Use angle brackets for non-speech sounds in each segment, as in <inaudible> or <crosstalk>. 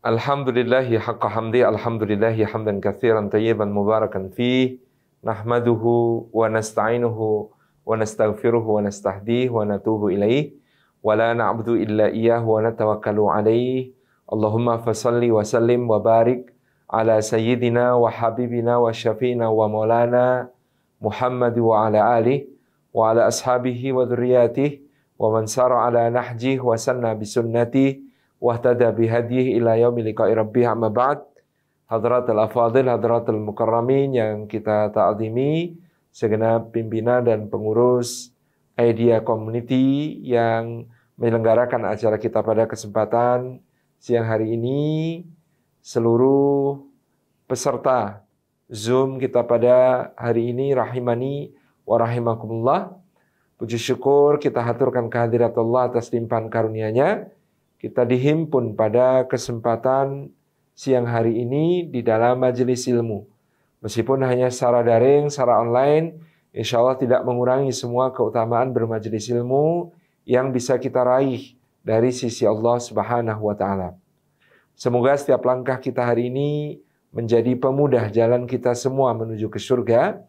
Alhamdulillahi haqqa hamdi Alhamdulillahi hamdan kathiran tayyiban mubarakan fi Nahmaduhu wa nasta'inuhu wa nastaghfiruhu wa nastahdih wa natubu ilaih Wa la na'budu illa iyah wa natawakkalu alaih Allahumma fasalli wa sallim wa barik Ala sayyidina wa habibina wa syafiina wa maulana Muhammad wa ala ali Wa ala ashabihi wa dhuriyatih Wa man sara ala nahjih wa sanna bisunnatih wahtada bihadih ila yaumi liqa'i rabbih amma ba'd hadratul afadil hadratul mukarramin yang kita ta'zimi segenap pimpinan dan pengurus Idea Community yang menyelenggarakan acara kita pada kesempatan siang hari ini seluruh peserta Zoom kita pada hari ini rahimani wa rahimakumullah puji syukur kita haturkan kehadirat Allah atas limpahan karunia-Nya kita dihimpun pada kesempatan siang hari ini di dalam majelis ilmu. Meskipun hanya secara daring, secara online, insya Allah tidak mengurangi semua keutamaan bermajelis ilmu yang bisa kita raih dari sisi Allah Subhanahu wa Ta'ala. Semoga setiap langkah kita hari ini menjadi pemudah jalan kita semua menuju ke surga,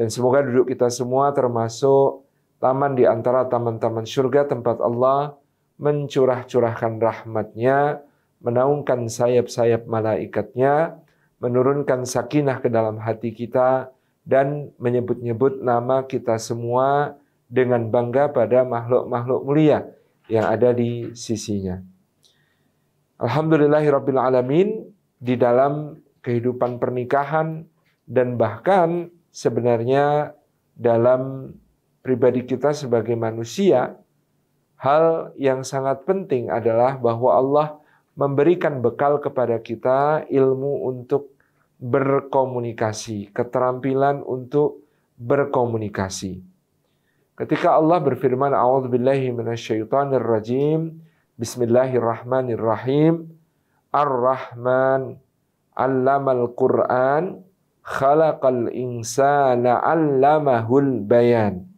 dan semoga duduk kita semua termasuk taman di antara taman-taman surga tempat Allah mencurah-curahkan rahmatnya, menaungkan sayap-sayap malaikatnya, menurunkan sakinah ke dalam hati kita, dan menyebut-nyebut nama kita semua dengan bangga pada makhluk-makhluk mulia yang ada di sisinya. Alhamdulillahirabbil di dalam kehidupan pernikahan dan bahkan sebenarnya dalam pribadi kita sebagai manusia Hal yang sangat penting adalah bahwa Allah memberikan bekal kepada kita ilmu untuk berkomunikasi, keterampilan untuk berkomunikasi. Ketika Allah berfirman, "A'udzubillahi minasyaitonirrajim, Bismillahirrahmanirrahim, Ar-Rahman, 'allamal Qur'an, khalaqal insana 'allamahul bayan."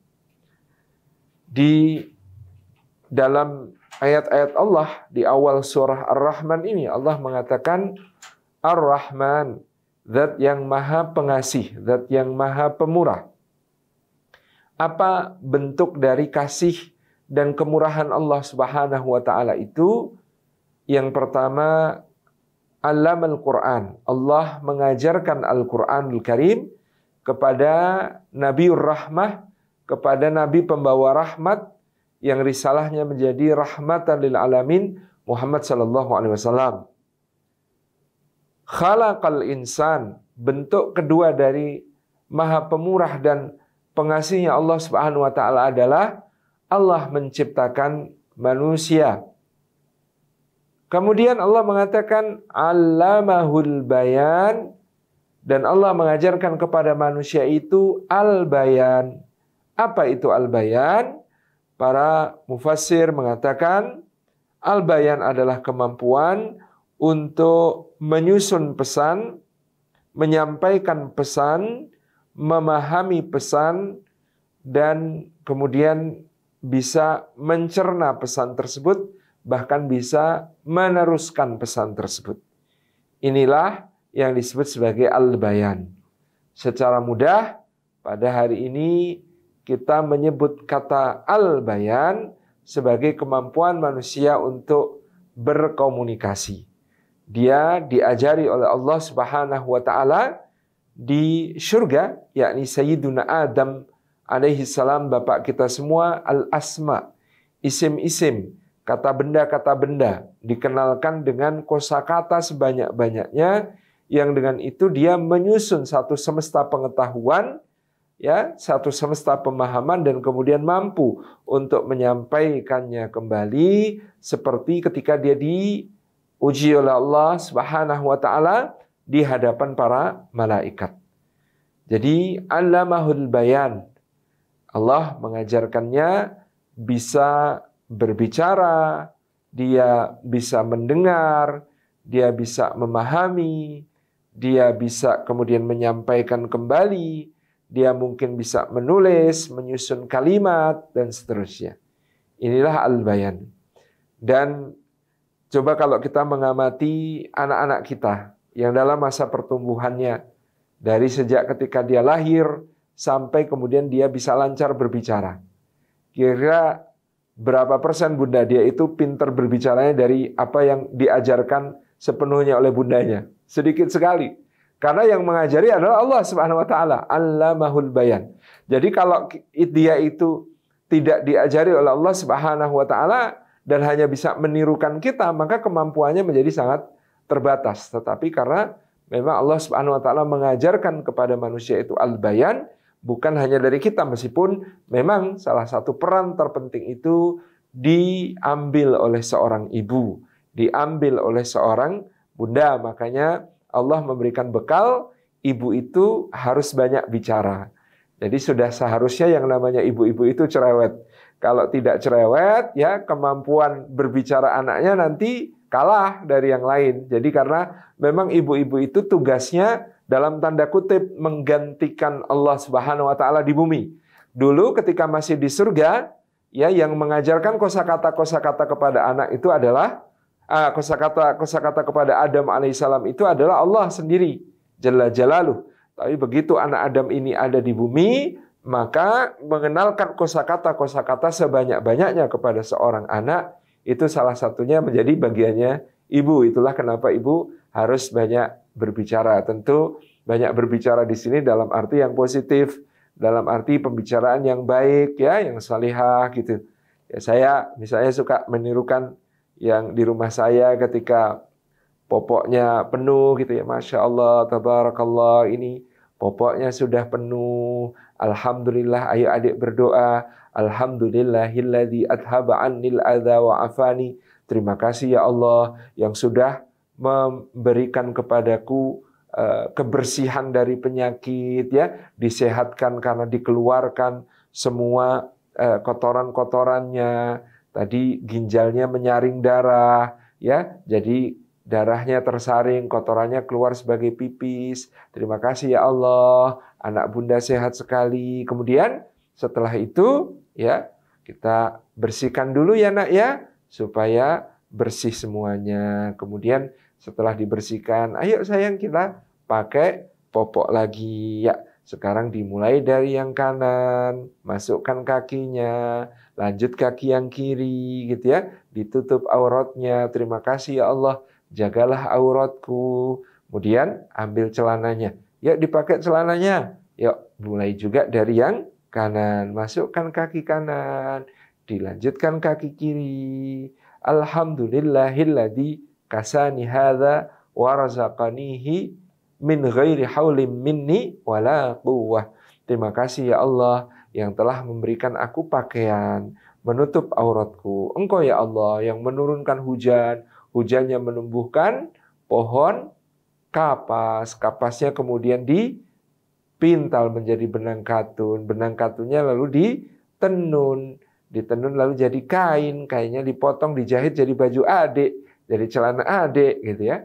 Di dalam ayat-ayat Allah di awal surah Ar-Rahman ini Allah mengatakan Ar-Rahman zat yang maha pengasih, zat yang maha pemurah. Apa bentuk dari kasih dan kemurahan Allah Subhanahu wa taala itu? Yang pertama Alam Al-Quran. Allah mengajarkan Al-Quranul Karim kepada Nabi Rahmah, kepada Nabi Pembawa Rahmat, yang risalahnya menjadi rahmatan lil alamin Muhammad sallallahu alaihi wasallam. Khalaqal insan bentuk kedua dari Maha Pemurah dan pengasihnya Allah Subhanahu wa taala adalah Allah menciptakan manusia. Kemudian Allah mengatakan alamahul bayan dan Allah mengajarkan kepada manusia itu al bayan. Apa itu al bayan? Para mufasir mengatakan al-bayan adalah kemampuan untuk menyusun pesan, menyampaikan pesan, memahami pesan dan kemudian bisa mencerna pesan tersebut bahkan bisa meneruskan pesan tersebut. Inilah yang disebut sebagai al-bayan. Secara mudah pada hari ini kita menyebut kata al-bayan sebagai kemampuan manusia untuk berkomunikasi. Dia diajari oleh Allah Subhanahu wa taala di surga yakni Sayyiduna Adam alaihi salam bapak kita semua al-asma isim-isim kata benda kata benda dikenalkan dengan kosakata sebanyak-banyaknya yang dengan itu dia menyusun satu semesta pengetahuan ya satu semesta pemahaman dan kemudian mampu untuk menyampaikannya kembali seperti ketika dia diuji oleh Allah Subhanahu wa taala di hadapan para malaikat. Jadi alamahul bayan Allah mengajarkannya bisa berbicara, dia bisa mendengar, dia bisa memahami, dia bisa kemudian menyampaikan kembali, dia mungkin bisa menulis, menyusun kalimat, dan seterusnya. Inilah al-bayan. Dan coba kalau kita mengamati anak-anak kita yang dalam masa pertumbuhannya, dari sejak ketika dia lahir sampai kemudian dia bisa lancar berbicara. Kira-kira berapa persen bunda dia itu pinter berbicaranya dari apa yang diajarkan sepenuhnya oleh bundanya? Sedikit sekali karena yang mengajari adalah Allah Subhanahu wa taala, Allamahul Bayan. Jadi kalau dia itu tidak diajari oleh Allah Subhanahu wa taala dan hanya bisa menirukan kita, maka kemampuannya menjadi sangat terbatas. Tetapi karena memang Allah Subhanahu wa taala mengajarkan kepada manusia itu al-bayan bukan hanya dari kita meskipun memang salah satu peran terpenting itu diambil oleh seorang ibu, diambil oleh seorang bunda, makanya Allah memberikan bekal, ibu itu harus banyak bicara. Jadi sudah seharusnya yang namanya ibu-ibu itu cerewet. Kalau tidak cerewet, ya kemampuan berbicara anaknya nanti kalah dari yang lain. Jadi karena memang ibu-ibu itu tugasnya dalam tanda kutip menggantikan Allah Subhanahu wa taala di bumi. Dulu ketika masih di surga, ya yang mengajarkan kosakata-kosakata kepada anak itu adalah Ah, kosa kata kepada Adam alaihissalam itu adalah Allah sendiri jalla jalalu. Tapi begitu anak Adam ini ada di bumi, maka mengenalkan kosa kosakata kosakata sebanyak-banyaknya kepada seorang anak itu salah satunya menjadi bagiannya ibu. Itulah kenapa ibu harus banyak berbicara. Tentu banyak berbicara di sini dalam arti yang positif, dalam arti pembicaraan yang baik ya, yang salihah gitu. Ya, saya misalnya suka menirukan yang di rumah saya ketika popoknya penuh gitu ya masya Allah tabarakallah ini popoknya sudah penuh alhamdulillah ayo adik berdoa alhamdulillahilladzi adhaba annil adha wa afani terima kasih ya Allah yang sudah memberikan kepadaku eh, kebersihan dari penyakit ya disehatkan karena dikeluarkan semua eh, kotoran-kotorannya tadi ginjalnya menyaring darah, ya. Jadi darahnya tersaring, kotorannya keluar sebagai pipis. Terima kasih ya Allah, anak bunda sehat sekali. Kemudian setelah itu, ya, kita bersihkan dulu ya nak ya, supaya bersih semuanya. Kemudian setelah dibersihkan, ayo sayang kita pakai popok lagi ya. Sekarang dimulai dari yang kanan, masukkan kakinya, lanjut kaki yang kiri gitu ya, ditutup auratnya. Terima kasih ya Allah, jagalah auratku. Kemudian ambil celananya. Yuk dipakai celananya. Yuk mulai juga dari yang kanan, masukkan kaki kanan, dilanjutkan kaki kiri. Alhamdulillahilladzi kasani hadza wa razaqanihi min ghairi haulim minni wala quwwah. Terima kasih ya Allah yang telah memberikan aku pakaian, menutup auratku. Engkau ya Allah yang menurunkan hujan, hujannya menumbuhkan pohon kapas, kapasnya kemudian dipintal menjadi benang katun, benang katunnya lalu ditenun, ditenun lalu jadi kain, kainnya dipotong, dijahit jadi baju adik, jadi celana adik gitu ya.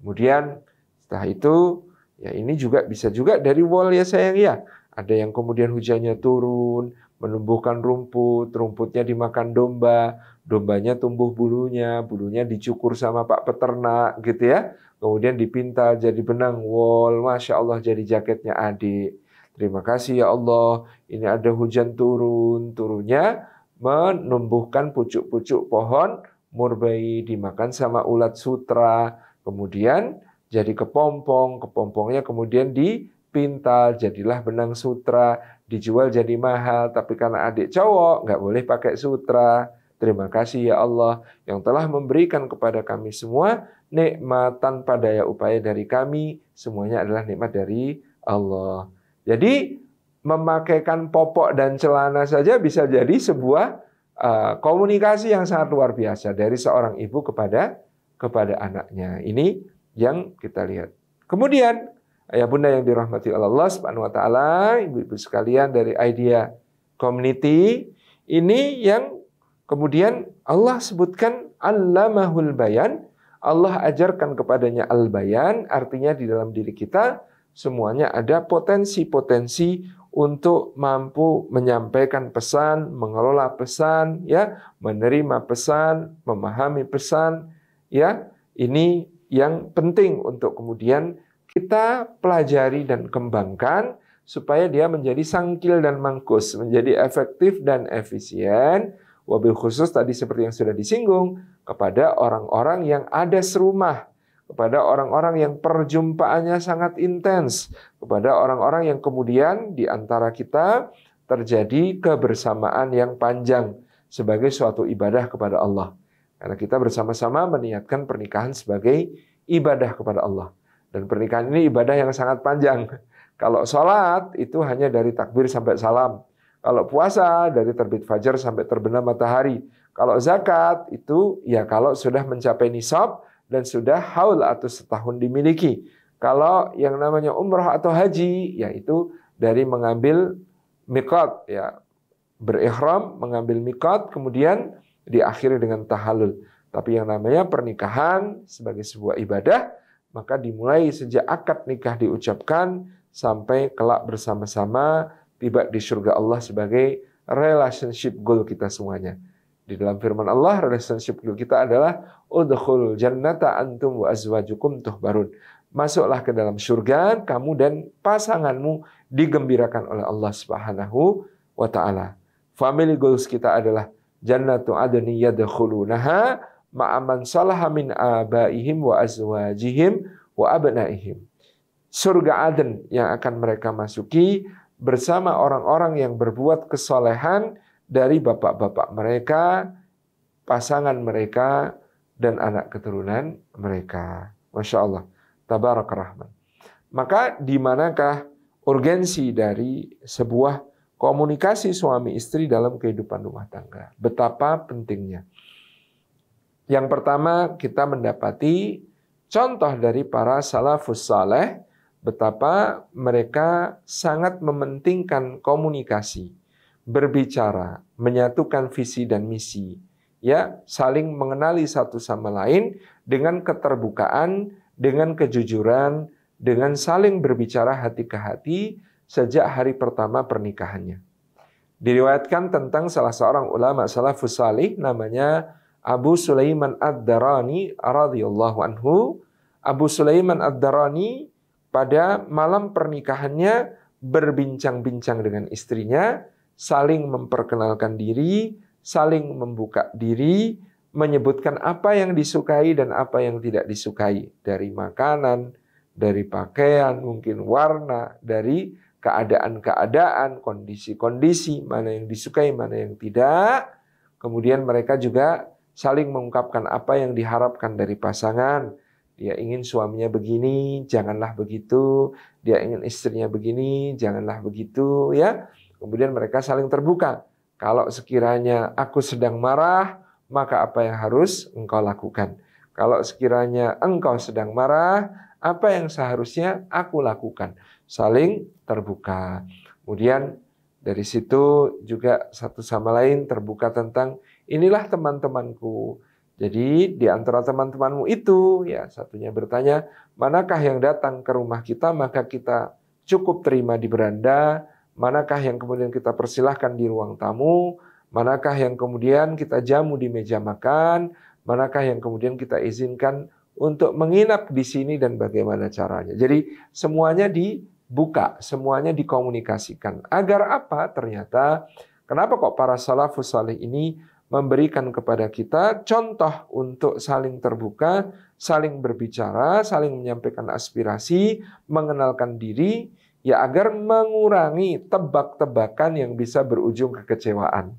Kemudian setelah itu ya ini juga bisa juga dari wall ya sayang ya ada yang kemudian hujannya turun, menumbuhkan rumput, rumputnya dimakan domba, dombanya tumbuh bulunya, bulunya dicukur sama pak peternak gitu ya. Kemudian dipintal jadi benang wol, Masya Allah jadi jaketnya adik. Terima kasih ya Allah, ini ada hujan turun, turunnya menumbuhkan pucuk-pucuk pohon murbai, dimakan sama ulat sutra, kemudian jadi kepompong, kepompongnya kemudian di pintal, jadilah benang sutra, dijual jadi mahal, tapi karena adik cowok nggak boleh pakai sutra. Terima kasih ya Allah yang telah memberikan kepada kami semua nikmat tanpa daya upaya dari kami. Semuanya adalah nikmat dari Allah. Jadi memakaikan popok dan celana saja bisa jadi sebuah uh, komunikasi yang sangat luar biasa dari seorang ibu kepada kepada anaknya. Ini yang kita lihat. Kemudian Ayah bunda yang dirahmati Allah Subhanahu wa taala, ibu-ibu sekalian dari Idea Community, ini yang kemudian Allah sebutkan allamahul bayan, Allah ajarkan kepadanya al-bayan, artinya di dalam diri kita semuanya ada potensi-potensi untuk mampu menyampaikan pesan, mengelola pesan, ya, menerima pesan, memahami pesan, ya. Ini yang penting untuk kemudian kita pelajari dan kembangkan supaya dia menjadi sangkil dan mangkus, menjadi efektif dan efisien, wabil khusus tadi seperti yang sudah disinggung, kepada orang-orang yang ada serumah, kepada orang-orang yang perjumpaannya sangat intens, kepada orang-orang yang kemudian di antara kita terjadi kebersamaan yang panjang sebagai suatu ibadah kepada Allah. Karena kita bersama-sama meniatkan pernikahan sebagai ibadah kepada Allah. Dan pernikahan ini ibadah yang sangat panjang. Kalau sholat itu hanya dari takbir sampai salam. Kalau puasa dari terbit fajar sampai terbenam matahari. Kalau zakat itu ya kalau sudah mencapai nisab dan sudah haul atau setahun dimiliki. Kalau yang namanya umroh atau haji yaitu dari mengambil mikot ya berihram mengambil mikot kemudian diakhiri dengan tahalul. Tapi yang namanya pernikahan sebagai sebuah ibadah maka dimulai sejak akad nikah diucapkan sampai kelak bersama-sama tiba di surga Allah sebagai relationship goal kita semuanya. Di dalam firman Allah, relationship goal kita adalah udhul jannata antum wa azwajukum tuhbarun. Masuklah ke dalam surga kamu dan pasanganmu digembirakan oleh Allah Subhanahu wa taala. Family goals kita adalah jannatu adni yadkhulunaha ma'aman salaha min abaihim wa azwajihim wa abnaihim. Surga Aden yang akan mereka masuki bersama orang-orang yang berbuat kesolehan dari bapak-bapak mereka, pasangan mereka, dan anak keturunan mereka. Masya Allah. Tabarak Rahman. Maka di manakah urgensi dari sebuah komunikasi suami istri dalam kehidupan rumah tangga? Betapa pentingnya. Yang pertama kita mendapati contoh dari para salafus saleh betapa mereka sangat mementingkan komunikasi, berbicara, menyatukan visi dan misi, ya, saling mengenali satu sama lain dengan keterbukaan, dengan kejujuran, dengan saling berbicara hati ke hati sejak hari pertama pernikahannya. Diriwayatkan tentang salah seorang ulama salafus saleh namanya Abu Sulaiman Ad-Darani radhiyallahu anhu. Abu Sulaiman Ad-Darani pada malam pernikahannya berbincang-bincang dengan istrinya, saling memperkenalkan diri, saling membuka diri, menyebutkan apa yang disukai dan apa yang tidak disukai dari makanan, dari pakaian, mungkin warna, dari keadaan-keadaan, kondisi-kondisi, mana yang disukai, mana yang tidak. Kemudian mereka juga saling mengungkapkan apa yang diharapkan dari pasangan. Dia ingin suaminya begini, janganlah begitu. Dia ingin istrinya begini, janganlah begitu, ya. Kemudian mereka saling terbuka. Kalau sekiranya aku sedang marah, maka apa yang harus engkau lakukan? Kalau sekiranya engkau sedang marah, apa yang seharusnya aku lakukan? Saling terbuka. Kemudian dari situ juga satu sama lain terbuka tentang inilah teman-temanku. Jadi di antara teman-temanmu itu, ya satunya bertanya, manakah yang datang ke rumah kita maka kita cukup terima di beranda, manakah yang kemudian kita persilahkan di ruang tamu, manakah yang kemudian kita jamu di meja makan, manakah yang kemudian kita izinkan untuk menginap di sini dan bagaimana caranya. Jadi semuanya dibuka, semuanya dikomunikasikan. Agar apa? Ternyata kenapa kok para salafus salih ini memberikan kepada kita contoh untuk saling terbuka, saling berbicara, saling menyampaikan aspirasi, mengenalkan diri, ya agar mengurangi tebak-tebakan yang bisa berujung kekecewaan.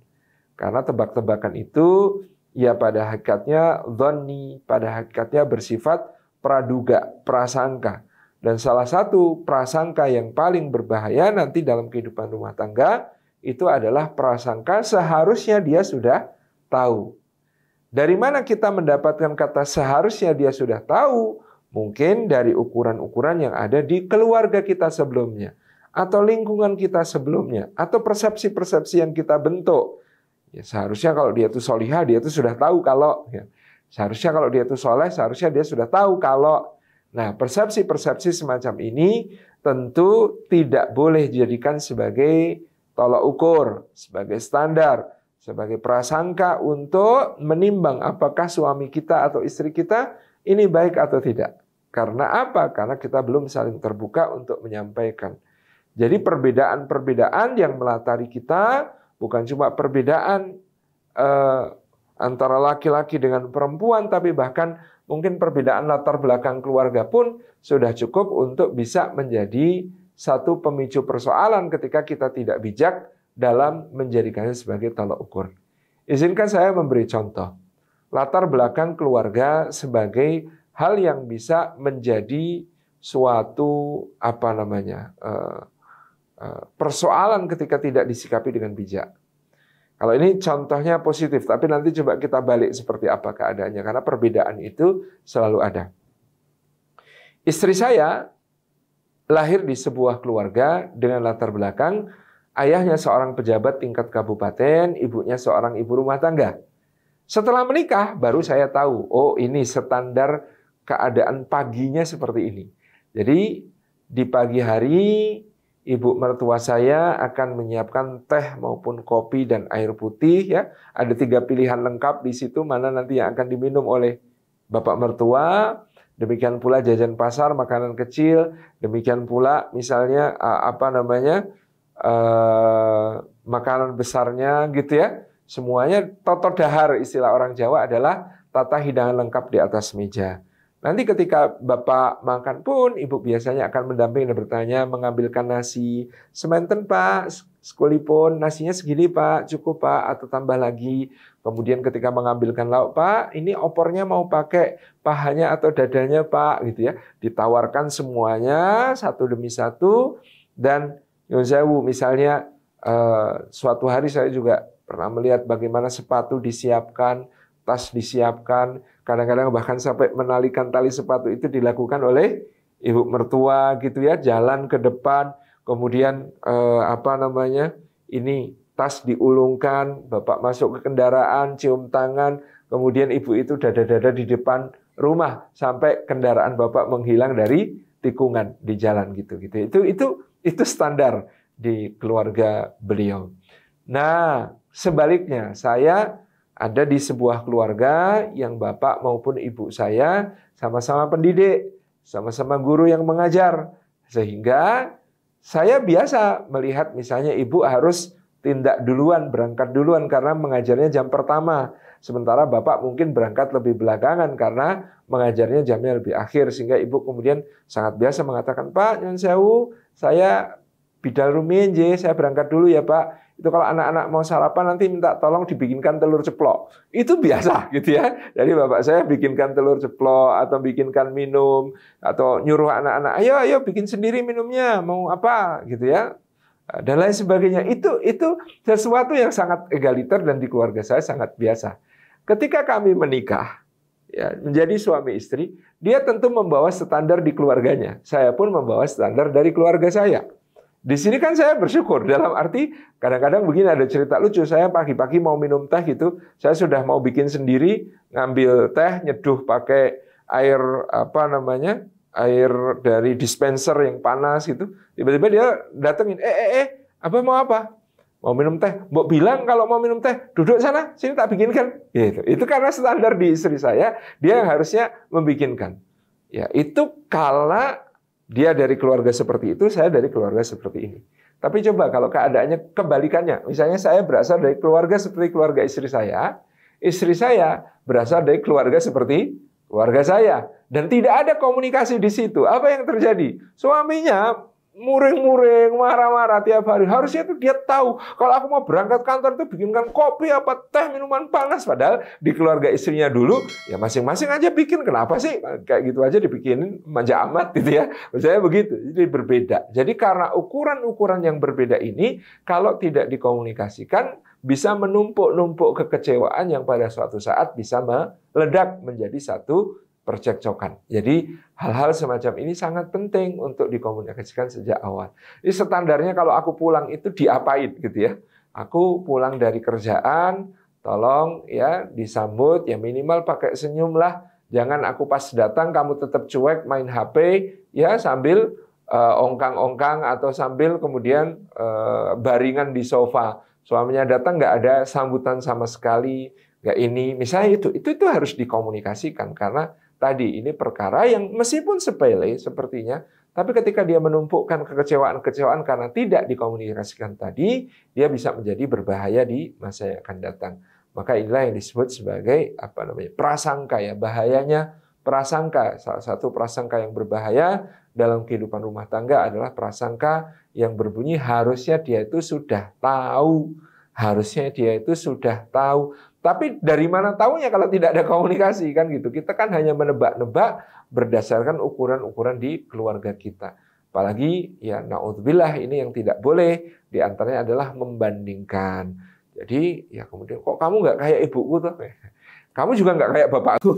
Karena tebak-tebakan itu ya pada hakikatnya dhoni, pada hakikatnya bersifat praduga, prasangka. Dan salah satu prasangka yang paling berbahaya nanti dalam kehidupan rumah tangga itu adalah prasangka seharusnya dia sudah tahu. Dari mana kita mendapatkan kata seharusnya dia sudah tahu? Mungkin dari ukuran-ukuran yang ada di keluarga kita sebelumnya, atau lingkungan kita sebelumnya, atau persepsi-persepsi yang kita bentuk. Ya, seharusnya kalau dia itu soliha, dia itu sudah tahu kalau. Ya. Seharusnya kalau dia itu soleh, seharusnya dia sudah tahu kalau. Nah, persepsi-persepsi semacam ini tentu tidak boleh dijadikan sebagai tolak ukur, sebagai standar sebagai prasangka untuk menimbang apakah suami kita atau istri kita ini baik atau tidak. Karena apa? Karena kita belum saling terbuka untuk menyampaikan. Jadi perbedaan-perbedaan yang melatari kita bukan cuma perbedaan eh, antara laki-laki dengan perempuan, tapi bahkan mungkin perbedaan latar belakang keluarga pun sudah cukup untuk bisa menjadi satu pemicu persoalan ketika kita tidak bijak dalam menjadikannya sebagai tolak ukur. Izinkan saya memberi contoh. Latar belakang keluarga sebagai hal yang bisa menjadi suatu apa namanya eh, eh, persoalan ketika tidak disikapi dengan bijak. Kalau ini contohnya positif, tapi nanti coba kita balik seperti apa keadaannya karena perbedaan itu selalu ada. Istri saya lahir di sebuah keluarga dengan latar belakang Ayahnya seorang pejabat tingkat kabupaten, ibunya seorang ibu rumah tangga. Setelah menikah, baru saya tahu, oh ini standar keadaan paginya seperti ini. Jadi di pagi hari ibu mertua saya akan menyiapkan teh maupun kopi dan air putih ya. Ada tiga pilihan lengkap di situ mana nanti yang akan diminum oleh bapak mertua. Demikian pula jajan pasar, makanan kecil, demikian pula misalnya apa namanya? Eh, makanan besarnya gitu ya. Semuanya toto dahar istilah orang Jawa adalah tata hidangan lengkap di atas meja. Nanti ketika Bapak makan pun, Ibu biasanya akan mendampingi dan bertanya, mengambilkan nasi. Sementen Pak, sekalipun nasinya segini Pak, cukup Pak, atau tambah lagi. Kemudian ketika mengambilkan lauk, Pak, ini opornya mau pakai pahanya atau dadanya Pak, gitu ya. Ditawarkan semuanya, satu demi satu, dan Yonsewu misalnya eh, suatu hari saya juga pernah melihat bagaimana sepatu disiapkan, tas disiapkan, kadang-kadang bahkan sampai menalikan tali sepatu itu dilakukan oleh ibu mertua gitu ya, jalan ke depan, kemudian eh, apa namanya? ini tas diulungkan, bapak masuk ke kendaraan, cium tangan, kemudian ibu itu dada-dada di depan rumah sampai kendaraan bapak menghilang dari tikungan di jalan gitu gitu. Itu itu itu standar di keluarga beliau. Nah, sebaliknya saya ada di sebuah keluarga yang bapak maupun ibu saya sama-sama pendidik, sama-sama guru yang mengajar. Sehingga saya biasa melihat misalnya ibu harus tindak duluan, berangkat duluan karena mengajarnya jam pertama. Sementara bapak mungkin berangkat lebih belakangan karena mengajarnya jamnya lebih akhir. Sehingga ibu kemudian sangat biasa mengatakan, Pak, yang sewu, saya bidal je, saya berangkat dulu ya Pak itu kalau anak-anak mau sarapan nanti minta tolong dibikinkan telur ceplok. Itu biasa <laughs> gitu ya. Jadi bapak saya bikinkan telur ceplok atau bikinkan minum atau nyuruh anak-anak, "Ayo ayo bikin sendiri minumnya, mau apa?" gitu ya dan lain sebagainya. Itu itu sesuatu yang sangat egaliter dan di keluarga saya sangat biasa. Ketika kami menikah, ya, menjadi suami istri, dia tentu membawa standar di keluarganya. Saya pun membawa standar dari keluarga saya. Di sini kan saya bersyukur dalam arti kadang-kadang begini ada cerita lucu saya pagi-pagi mau minum teh gitu saya sudah mau bikin sendiri ngambil teh nyeduh pakai air apa namanya air dari dispenser yang panas gitu. Tiba-tiba dia datengin, eh eh eh, apa mau apa? Mau minum teh? mau bilang kalau mau minum teh, duduk sana, sini tak bikinkan. Gitu. Itu karena standar di istri saya, dia yang harusnya membikinkan. Ya, itu kala dia dari keluarga seperti itu, saya dari keluarga seperti ini. Tapi coba kalau keadaannya kebalikannya, misalnya saya berasal dari keluarga seperti keluarga istri saya, istri saya berasal dari keluarga seperti keluarga saya dan tidak ada komunikasi di situ. Apa yang terjadi? Suaminya muring-muring, marah-marah tiap hari. Harusnya itu dia tahu kalau aku mau berangkat kantor itu bikinkan kopi apa teh minuman panas padahal di keluarga istrinya dulu ya masing-masing aja bikin. Kenapa sih kayak gitu aja dibikinin manja amat gitu ya. Misalnya begitu. Jadi berbeda. Jadi karena ukuran-ukuran yang berbeda ini kalau tidak dikomunikasikan bisa menumpuk-numpuk kekecewaan yang pada suatu saat bisa meledak menjadi satu percekcokan. Jadi hal-hal semacam ini sangat penting untuk dikomunikasikan sejak awal. Ini standarnya kalau aku pulang itu diapain gitu ya. Aku pulang dari kerjaan, tolong ya disambut ya minimal pakai senyum lah. Jangan aku pas datang kamu tetap cuek main HP ya sambil ongkang eh, ongkang-ongkang atau sambil kemudian uh, baringan di sofa. Suaminya datang nggak ada sambutan sama sekali, nggak ini. Misalnya itu, itu itu harus dikomunikasikan karena tadi ini perkara yang meskipun sepele sepertinya, tapi ketika dia menumpukkan kekecewaan kecewaan karena tidak dikomunikasikan tadi, dia bisa menjadi berbahaya di masa yang akan datang. Maka inilah yang disebut sebagai apa namanya? prasangka ya, bahayanya prasangka. Salah satu prasangka yang berbahaya dalam kehidupan rumah tangga adalah prasangka yang berbunyi harusnya dia itu sudah tahu harusnya dia itu sudah tahu tapi dari mana tahunya kalau tidak ada komunikasi kan gitu. Kita kan hanya menebak-nebak berdasarkan ukuran-ukuran di keluarga kita. Apalagi ya naudzubillah ini yang tidak boleh di antaranya adalah membandingkan. Jadi ya kemudian kok kamu nggak kayak ibuku tuh? <laughs> Kamu juga nggak kayak bapakku.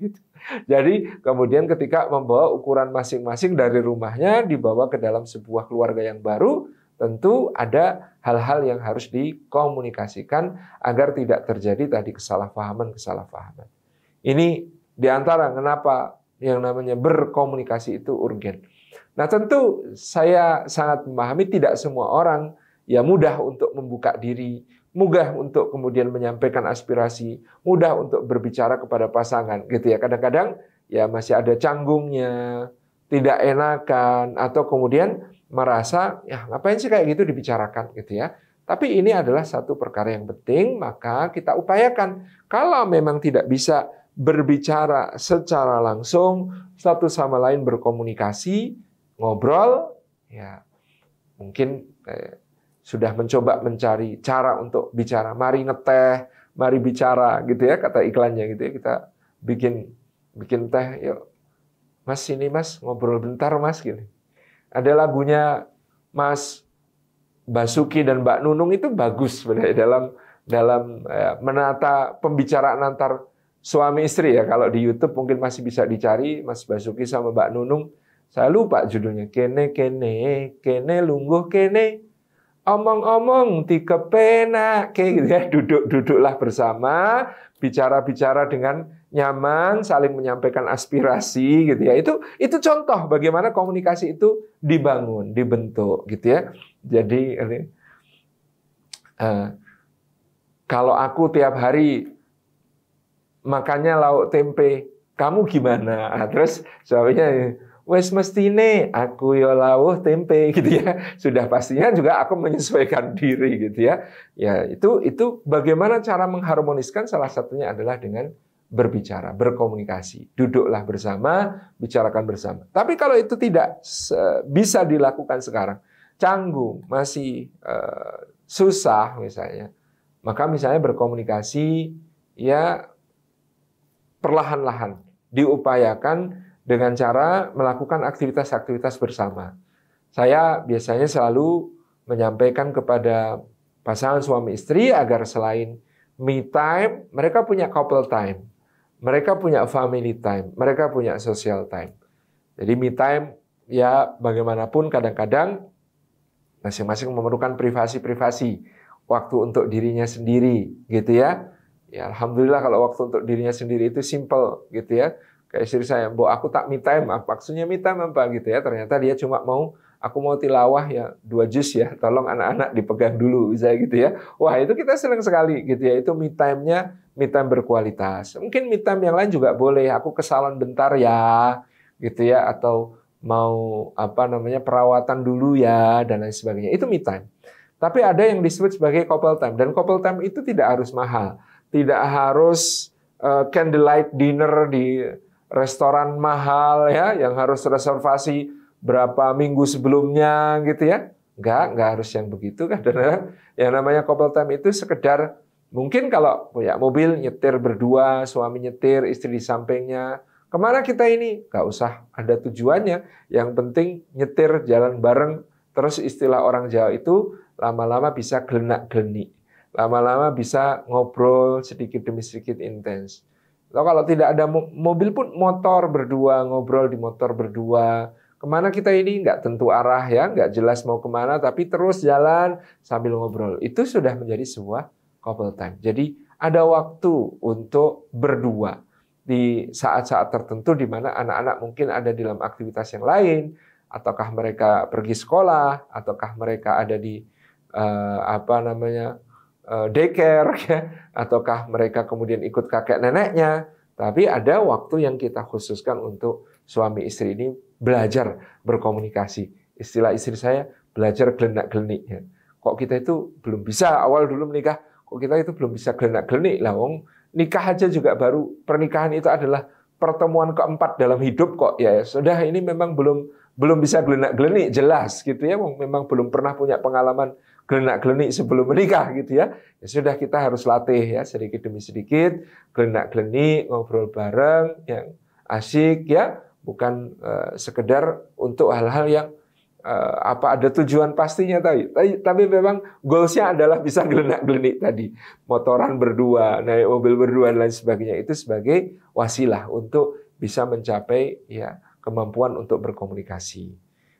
<laughs> Jadi kemudian ketika membawa ukuran masing-masing dari rumahnya dibawa ke dalam sebuah keluarga yang baru, Tentu ada hal-hal yang harus dikomunikasikan agar tidak terjadi tadi kesalahpahaman-kesalahpahaman. Ini diantara kenapa yang namanya berkomunikasi itu urgen. Nah tentu saya sangat memahami tidak semua orang ya mudah untuk membuka diri, mudah untuk kemudian menyampaikan aspirasi, mudah untuk berbicara kepada pasangan gitu ya. Kadang-kadang ya masih ada canggungnya, tidak enakan atau kemudian merasa ya ngapain sih kayak gitu dibicarakan gitu ya. Tapi ini adalah satu perkara yang penting, maka kita upayakan. Kalau memang tidak bisa berbicara secara langsung, satu sama lain berkomunikasi, ngobrol, ya mungkin eh, sudah mencoba mencari cara untuk bicara. Mari ngeteh, mari bicara, gitu ya kata iklannya gitu ya kita bikin bikin teh, yuk mas ini mas ngobrol bentar mas gitu ada lagunya Mas Basuki dan Mbak Nunung itu bagus sebenarnya dalam dalam eh, menata pembicaraan antar suami istri ya. Kalau di YouTube mungkin masih bisa dicari Mas Basuki sama Mbak Nunung. Saya lupa judulnya. Kene kene kene lungguh kene omong-omong tiga pena kayak gitu ya duduk-duduklah bersama bicara-bicara dengan nyaman hmm. saling menyampaikan aspirasi gitu ya. Itu itu contoh bagaimana komunikasi itu dibangun, dibentuk gitu ya. Jadi uh, kalau aku tiap hari makannya lauk tempe, kamu gimana? Nah, terus suaminya wes mestine aku yo lauk tempe gitu ya. Sudah pastinya juga aku menyesuaikan diri gitu ya. Ya, itu itu bagaimana cara mengharmoniskan salah satunya adalah dengan berbicara, berkomunikasi, duduklah bersama, bicarakan bersama. Tapi kalau itu tidak bisa dilakukan sekarang, canggung, masih uh, susah misalnya, maka misalnya berkomunikasi ya perlahan-lahan diupayakan dengan cara melakukan aktivitas-aktivitas bersama. Saya biasanya selalu menyampaikan kepada pasangan suami istri agar selain me time, mereka punya couple time. Mereka punya family time, mereka punya social time. Jadi me time ya bagaimanapun kadang-kadang masing-masing memerlukan privasi-privasi, waktu untuk dirinya sendiri gitu ya. Ya alhamdulillah kalau waktu untuk dirinya sendiri itu simple gitu ya. Kayak istri saya, "Bu, aku tak me time." Maksudnya me time apa gitu ya? Ternyata dia cuma mau aku mau tilawah ya dua juz ya, tolong anak-anak dipegang dulu bisa gitu ya. Wah itu kita senang sekali gitu ya, itu me time-nya me time berkualitas. Mungkin me time yang lain juga boleh, aku ke salon bentar ya gitu ya, atau mau apa namanya perawatan dulu ya dan lain sebagainya. Itu me time. Tapi ada yang disebut sebagai couple time dan couple time itu tidak harus mahal, tidak harus eh, candlelight dinner di restoran mahal ya, yang harus reservasi berapa minggu sebelumnya gitu ya. Enggak, enggak harus yang begitu kan. yang namanya couple time itu sekedar mungkin kalau punya mobil nyetir berdua, suami nyetir, istri di sampingnya. Kemana kita ini? Enggak usah ada tujuannya. Yang penting nyetir jalan bareng. Terus istilah orang Jawa itu lama-lama bisa gelenak geni Lama-lama bisa ngobrol sedikit demi sedikit intens. kalau tidak ada mobil pun motor berdua, ngobrol di motor berdua, kemana kita ini nggak tentu arah ya, nggak jelas mau kemana, tapi terus jalan sambil ngobrol. Itu sudah menjadi sebuah couple time. Jadi ada waktu untuk berdua di saat-saat tertentu di mana anak-anak mungkin ada di dalam aktivitas yang lain, ataukah mereka pergi sekolah, ataukah mereka ada di uh, apa namanya uh, daycare, <laughs> ya, ataukah mereka kemudian ikut kakek neneknya. Tapi ada waktu yang kita khususkan untuk suami istri ini belajar berkomunikasi. Istilah istri saya, belajar gelendak gelenik Ya. Kok kita itu belum bisa, awal dulu menikah, kok kita itu belum bisa gelendak gelenik lah. Wong. Nikah aja juga baru, pernikahan itu adalah pertemuan keempat dalam hidup kok. Ya, sudah ini memang belum belum bisa gelendak gelenik jelas gitu ya. Wong. Memang belum pernah punya pengalaman gelendak gelenik sebelum menikah gitu ya. ya. Sudah kita harus latih ya sedikit demi sedikit, gelendak gelenik ngobrol bareng, yang asik ya bukan uh, sekedar untuk hal-hal yang uh, apa ada tujuan pastinya tapi tapi, tapi memang goalsnya adalah bisa gelenak-gelenik tadi motoran berdua naik mobil berdua dan lain sebagainya itu sebagai wasilah untuk bisa mencapai ya kemampuan untuk berkomunikasi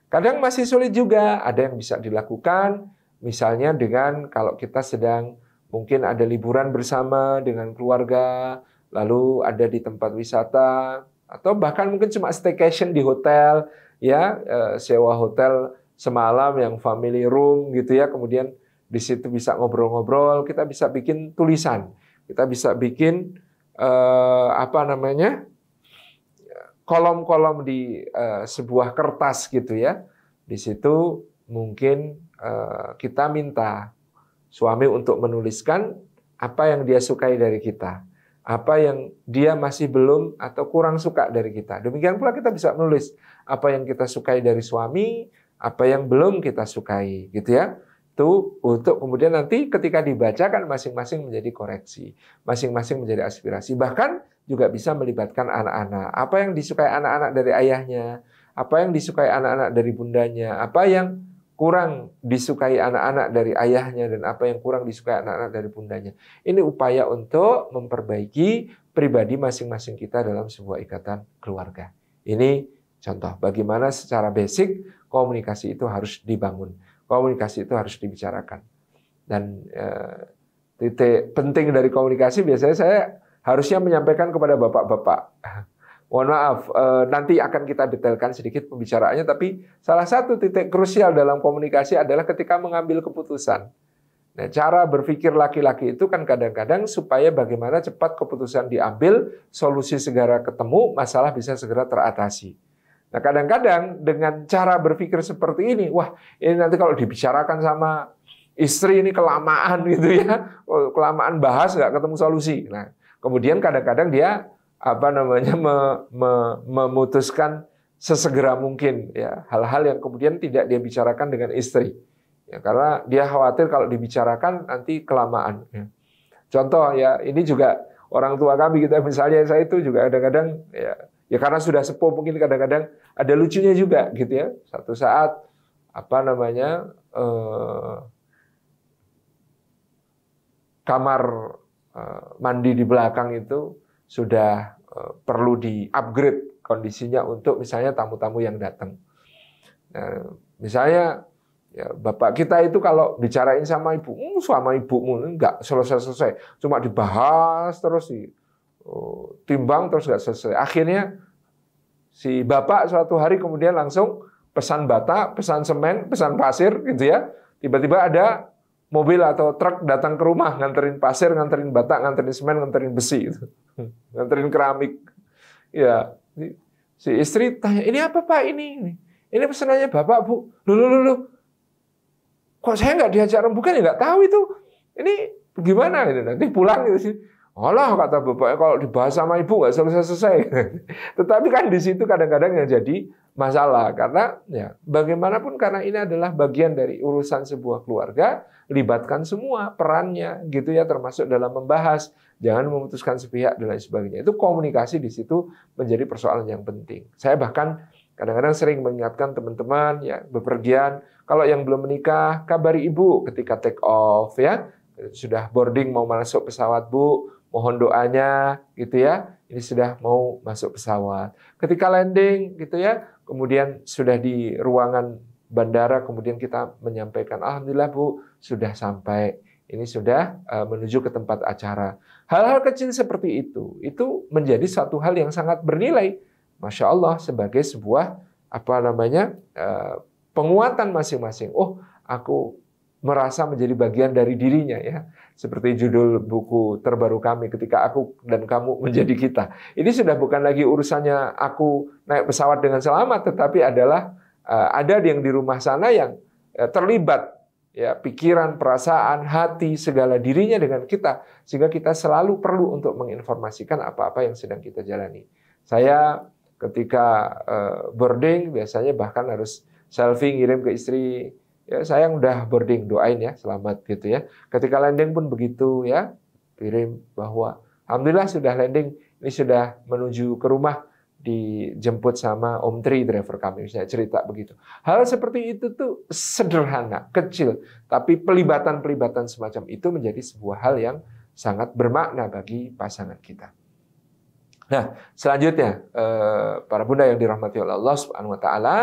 kadang masih sulit juga ada yang bisa dilakukan misalnya dengan kalau kita sedang mungkin ada liburan bersama dengan keluarga lalu ada di tempat wisata atau bahkan mungkin cuma staycation di hotel ya eh, sewa hotel semalam yang family room gitu ya kemudian di situ bisa ngobrol-ngobrol kita bisa bikin tulisan kita bisa bikin eh, apa namanya kolom-kolom di eh, sebuah kertas gitu ya di situ mungkin eh, kita minta suami untuk menuliskan apa yang dia sukai dari kita apa yang dia masih belum atau kurang suka dari kita. Demikian pula kita bisa menulis apa yang kita sukai dari suami, apa yang belum kita sukai, gitu ya. Itu untuk kemudian nanti ketika dibacakan masing-masing menjadi koreksi, masing-masing menjadi aspirasi. Bahkan juga bisa melibatkan anak-anak. Apa yang disukai anak-anak dari ayahnya, apa yang disukai anak-anak dari bundanya, apa yang kurang disukai anak-anak dari ayahnya dan apa yang kurang disukai anak-anak dari bundanya. Ini upaya untuk memperbaiki pribadi masing-masing kita dalam sebuah ikatan keluarga. Ini contoh bagaimana secara basic komunikasi itu harus dibangun. Komunikasi itu harus dibicarakan. Dan eh, titik penting dari komunikasi biasanya saya harusnya menyampaikan kepada bapak-bapak Mohon maaf, eh, nanti akan kita detailkan sedikit pembicaraannya, tapi salah satu titik krusial dalam komunikasi adalah ketika mengambil keputusan. Nah, cara berpikir laki-laki itu kan kadang-kadang supaya bagaimana cepat keputusan diambil, solusi segera ketemu, masalah bisa segera teratasi. Nah, kadang-kadang dengan cara berpikir seperti ini, wah, ini nanti kalau dibicarakan sama istri ini kelamaan gitu ya, <laughs> kelamaan bahas nggak ketemu solusi. Nah, kemudian kadang-kadang dia apa namanya me, me, memutuskan sesegera mungkin ya hal-hal yang kemudian tidak dia bicarakan dengan istri ya karena dia khawatir kalau dibicarakan nanti kelamaan ya. contoh ya ini juga orang tua kami kita misalnya saya itu juga kadang-kadang ya ya karena sudah sepuh mungkin kadang-kadang ada lucunya juga gitu ya satu saat apa namanya eh, kamar eh, mandi di belakang itu sudah eh, perlu di-upgrade kondisinya untuk misalnya tamu-tamu yang datang. Nah, misalnya ya, bapak kita itu kalau bicarain sama ibu, suami hmm, sama ibumu nggak selesai-selesai, cuma dibahas terus di oh, timbang terus nggak selesai. Akhirnya si bapak suatu hari kemudian langsung pesan bata, pesan semen, pesan pasir gitu ya. Tiba-tiba ada mobil atau truk datang ke rumah nganterin pasir, nganterin bata, nganterin semen, nganterin besi, gitu. <laughs> nganterin keramik. Ya, si istri tanya, ini apa pak ini? Ini pesenannya bapak bu. Lu lu lu, kok saya nggak diajak rembukan ya? nggak tahu itu. Ini gimana ini gitu. nanti pulang gitu sih. Allah kata bapaknya kalau dibahas sama ibu nggak selesai-selesai. <laughs> Tetapi kan di situ kadang-kadang yang jadi masalah karena ya bagaimanapun karena ini adalah bagian dari urusan sebuah keluarga libatkan semua perannya gitu ya termasuk dalam membahas jangan memutuskan sepihak dan lain sebagainya itu komunikasi di situ menjadi persoalan yang penting saya bahkan kadang-kadang sering mengingatkan teman-teman ya bepergian kalau yang belum menikah kabari ibu ketika take off ya sudah boarding mau masuk pesawat bu mohon doanya gitu ya ini sudah mau masuk pesawat ketika landing gitu ya kemudian sudah di ruangan bandara, kemudian kita menyampaikan, Alhamdulillah Bu, sudah sampai. Ini sudah eh, menuju ke tempat acara. Hal-hal kecil seperti itu, itu menjadi satu hal yang sangat bernilai. Masya Allah sebagai sebuah apa namanya eh, penguatan masing-masing. Oh, aku merasa menjadi bagian dari dirinya ya. Seperti judul buku terbaru kami ketika aku dan kamu menjadi kita. Ini sudah bukan lagi urusannya aku naik pesawat dengan selamat tetapi adalah eh, ada yang di rumah sana yang eh, terlibat ya pikiran, perasaan, hati, segala dirinya dengan kita sehingga kita selalu perlu untuk menginformasikan apa-apa yang sedang kita jalani. Saya ketika eh, boarding biasanya bahkan harus selfie ngirim ke istri Ya, saya udah boarding doain ya, selamat gitu ya. Ketika landing pun begitu ya, kirim bahwa alhamdulillah sudah landing, ini sudah menuju ke rumah dijemput sama Om Tri driver kami saya cerita begitu. Hal seperti itu tuh sederhana, kecil, tapi pelibatan-pelibatan semacam itu menjadi sebuah hal yang sangat bermakna bagi pasangan kita. Nah, selanjutnya eh, para bunda yang dirahmati oleh Allah Subhanahu wa taala,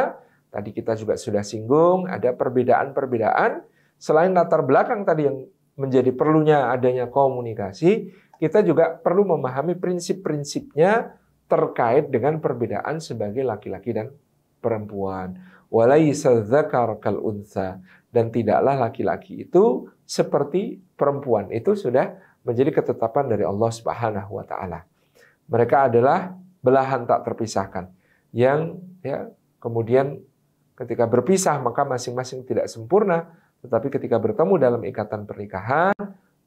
Tadi kita juga sudah singgung, ada perbedaan-perbedaan. Selain latar belakang tadi yang menjadi perlunya adanya komunikasi, kita juga perlu memahami prinsip-prinsipnya terkait dengan perbedaan sebagai laki-laki dan perempuan. Walaisa dzakar kal dan tidaklah laki-laki itu seperti perempuan. Itu sudah menjadi ketetapan dari Allah Subhanahu wa taala. Mereka adalah belahan tak terpisahkan yang ya kemudian Ketika berpisah, maka masing-masing tidak sempurna, tetapi ketika bertemu dalam ikatan pernikahan,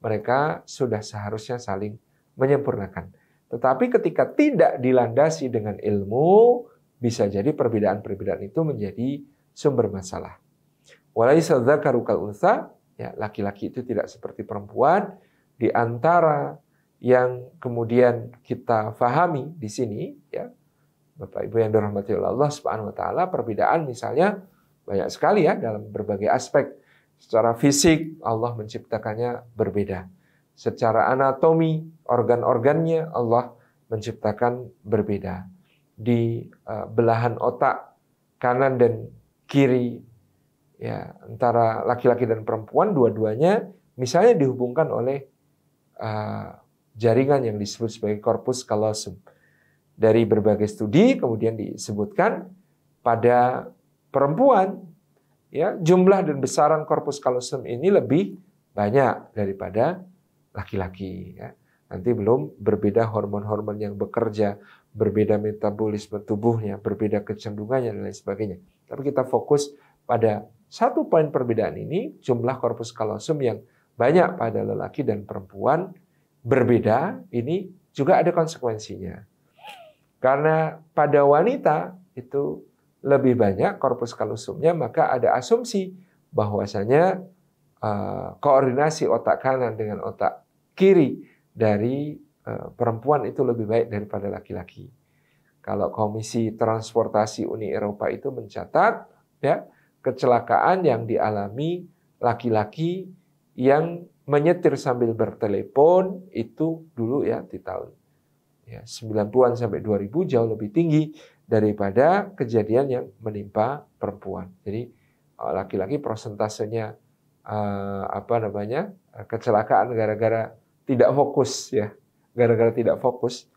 mereka sudah seharusnya saling menyempurnakan. Tetapi ketika tidak dilandasi dengan ilmu, bisa jadi perbedaan-perbedaan itu menjadi sumber masalah. Walai dzakaru unsa, ya laki-laki itu tidak seperti perempuan di antara yang kemudian kita fahami di sini ya Bapak Ibu yang dirahmati oleh Allah Subhanahu wa taala, perbedaan misalnya banyak sekali ya dalam berbagai aspek. Secara fisik Allah menciptakannya berbeda. Secara anatomi, organ-organnya Allah menciptakan berbeda. Di e, belahan otak kanan dan kiri ya antara laki-laki dan perempuan dua-duanya misalnya dihubungkan oleh uh, jaringan yang disebut sebagai korpus kalosum dari berbagai studi kemudian disebutkan pada perempuan ya jumlah dan besaran korpus kalosum ini lebih banyak daripada laki-laki ya. Nanti belum berbeda hormon-hormon yang bekerja, berbeda metabolisme tubuhnya, berbeda kecenderungannya dan lain sebagainya. Tapi kita fokus pada satu poin perbedaan ini, jumlah korpus kalosum yang banyak pada lelaki dan perempuan berbeda, ini juga ada konsekuensinya. Karena pada wanita itu lebih banyak korpus kalusumnya, maka ada asumsi bahwasanya uh, koordinasi otak kanan dengan otak kiri dari eh, perempuan itu lebih baik daripada laki-laki. Kalau Komisi Transportasi Uni Eropa itu mencatat ya kecelakaan yang dialami laki-laki yang menyetir sambil bertelepon itu dulu ya di tahun ya, 90-an sampai 2000 jauh lebih tinggi daripada kejadian yang menimpa perempuan. Jadi eh, laki-laki prosentasenya uh, apa namanya eh, kecelakaan gara-gara tidak fokus ya, gara-gara tidak fokus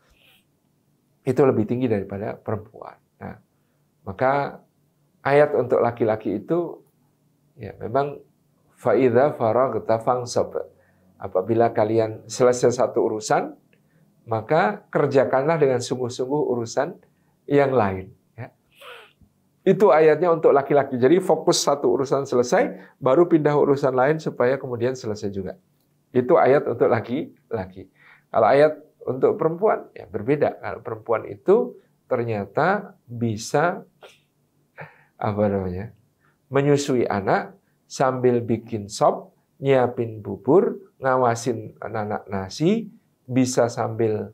itu lebih tinggi daripada perempuan. Nah, maka ayat untuk laki-laki itu ya memang faida faragta fangsab. Apabila kalian selesai satu urusan, maka kerjakanlah dengan sungguh-sungguh urusan yang lain. Ya. Itu ayatnya untuk laki-laki. Jadi fokus satu urusan selesai, baru pindah urusan lain supaya kemudian selesai juga. Itu ayat untuk laki-laki. Kalau ayat untuk perempuan ya berbeda. Kalau perempuan itu ternyata bisa apa namanya menyusui anak sambil bikin sop, nyiapin bubur, ngawasin anak-anak nasi, bisa sambil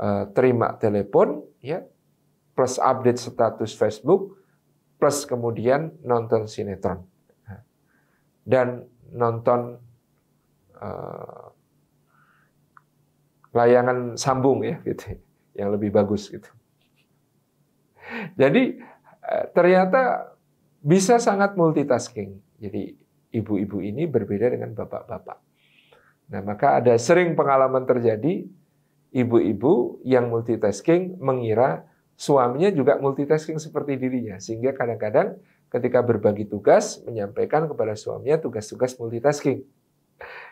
eh, terima telepon ya plus update status Facebook plus kemudian nonton sinetron dan nonton uh, layangan sambung ya gitu yang lebih bagus gitu. Jadi eh, ternyata bisa sangat multitasking. Jadi ibu-ibu ini berbeda dengan bapak-bapak. Nah, maka ada sering pengalaman terjadi ibu-ibu yang multitasking mengira suaminya juga multitasking seperti dirinya sehingga kadang-kadang ketika berbagi tugas menyampaikan kepada suaminya tugas-tugas multitasking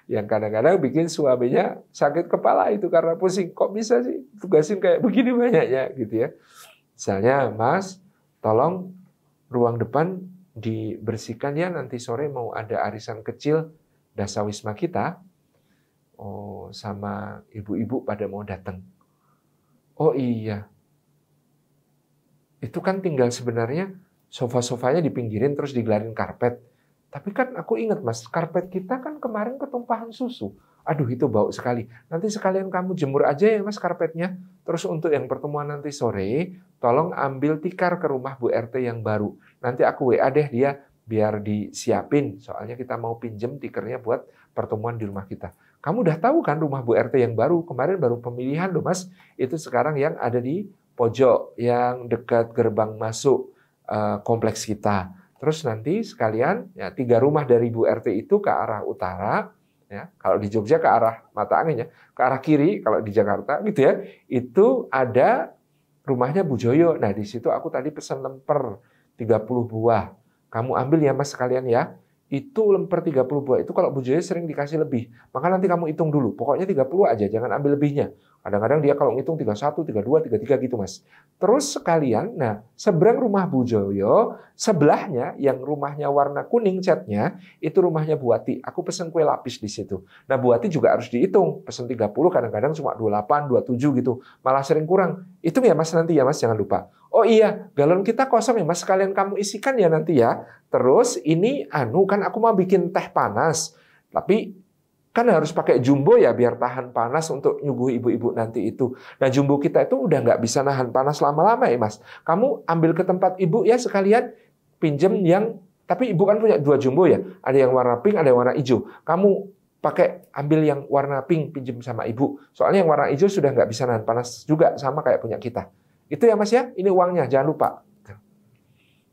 yang kadang-kadang bikin suaminya sakit kepala itu karena pusing kok bisa sih tugasin kayak begini banyaknya gitu ya misalnya mas tolong ruang depan dibersihkan ya nanti sore mau ada arisan kecil dasawisma kita Oh, sama ibu-ibu pada mau datang. Oh iya. Itu kan tinggal sebenarnya sofa-sofanya dipinggirin terus digelarin karpet. Tapi kan aku ingat mas, karpet kita kan kemarin ketumpahan susu. Aduh itu bau sekali. Nanti sekalian kamu jemur aja ya mas karpetnya. Terus untuk yang pertemuan nanti sore, tolong ambil tikar ke rumah Bu RT yang baru. Nanti aku WA deh dia biar disiapin. Soalnya kita mau pinjem tikernya buat pertemuan di rumah kita. Kamu udah tahu kan rumah Bu RT yang baru kemarin baru pemilihan loh Mas. Itu sekarang yang ada di pojok yang dekat gerbang masuk eh, kompleks kita. Terus nanti sekalian ya tiga rumah dari Bu RT itu ke arah utara ya. Kalau di Jogja ke arah mata anginnya ke arah kiri kalau di Jakarta gitu ya. Itu ada rumahnya Bu Joyo. Nah, di situ aku tadi pesan lemper 30 buah. Kamu ambil ya Mas sekalian ya itu lemper 30 buah itu kalau Bu Joyo sering dikasih lebih. Maka nanti kamu hitung dulu. Pokoknya 30 aja, jangan ambil lebihnya. Kadang-kadang dia kalau ngitung 31, 32, 33 gitu, Mas. Terus sekalian, nah, seberang rumah Bu Joyo, sebelahnya yang rumahnya warna kuning catnya, itu rumahnya Bu Ati. Aku pesen kue lapis di situ. Nah, Bu Ati juga harus dihitung. Pesen 30 kadang-kadang cuma 28, 27 gitu. Malah sering kurang. Hitung ya, Mas, nanti ya, Mas, jangan lupa. Oh iya, galon kita kosong ya, Mas. Sekalian kamu isikan ya nanti ya. Terus ini anu kan aku mau bikin teh panas, tapi kan harus pakai jumbo ya biar tahan panas untuk nyuguh ibu-ibu nanti itu. Nah jumbo kita itu udah nggak bisa nahan panas lama-lama ya mas. Kamu ambil ke tempat ibu ya sekalian pinjem yang tapi ibu kan punya dua jumbo ya. Ada yang warna pink, ada yang warna hijau. Kamu pakai ambil yang warna pink pinjem sama ibu. Soalnya yang warna hijau sudah nggak bisa nahan panas juga sama kayak punya kita. Itu ya mas ya. Ini uangnya jangan lupa.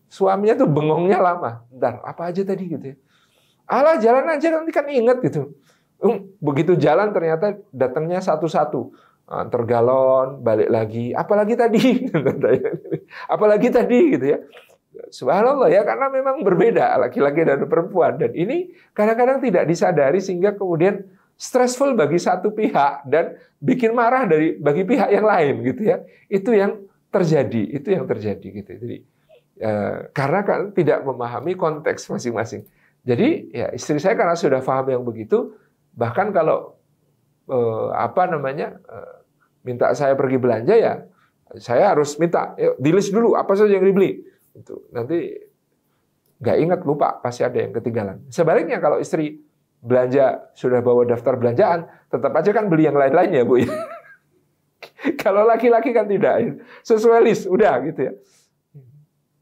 Suaminya tuh bengongnya lama. Bentar, apa aja tadi gitu ya. Alah jalan aja nanti kan inget gitu. Um, begitu jalan ternyata datangnya satu-satu. Ah, tergalon balik lagi. Apalagi tadi? <laughs> Gitu ya. Apalagi tadi gitu ya. Subhanallah ya, karena memang berbeda laki-laki dan perempuan. Dan ini kadang-kadang tidak disadari sehingga kemudian stressful bagi satu pihak dan bikin marah dari bagi pihak yang lain gitu ya. Itu yang terjadi, itu yang terjadi gitu. Jadi Eh, karena kan tidak memahami konteks masing-masing. Jadi ya istri saya karena sudah paham yang begitu, bahkan kalau eh, apa namanya eh, minta saya pergi belanja ya saya harus minta, yuk di list dulu apa saja yang dibeli. Itu nanti nggak ingat lupa pasti ada yang ketinggalan. Sebaliknya kalau istri belanja sudah bawa daftar belanjaan, tetap aja kan beli yang lain-lainnya bu. <laughs> kalau laki-laki kan tidak sesuai list udah gitu ya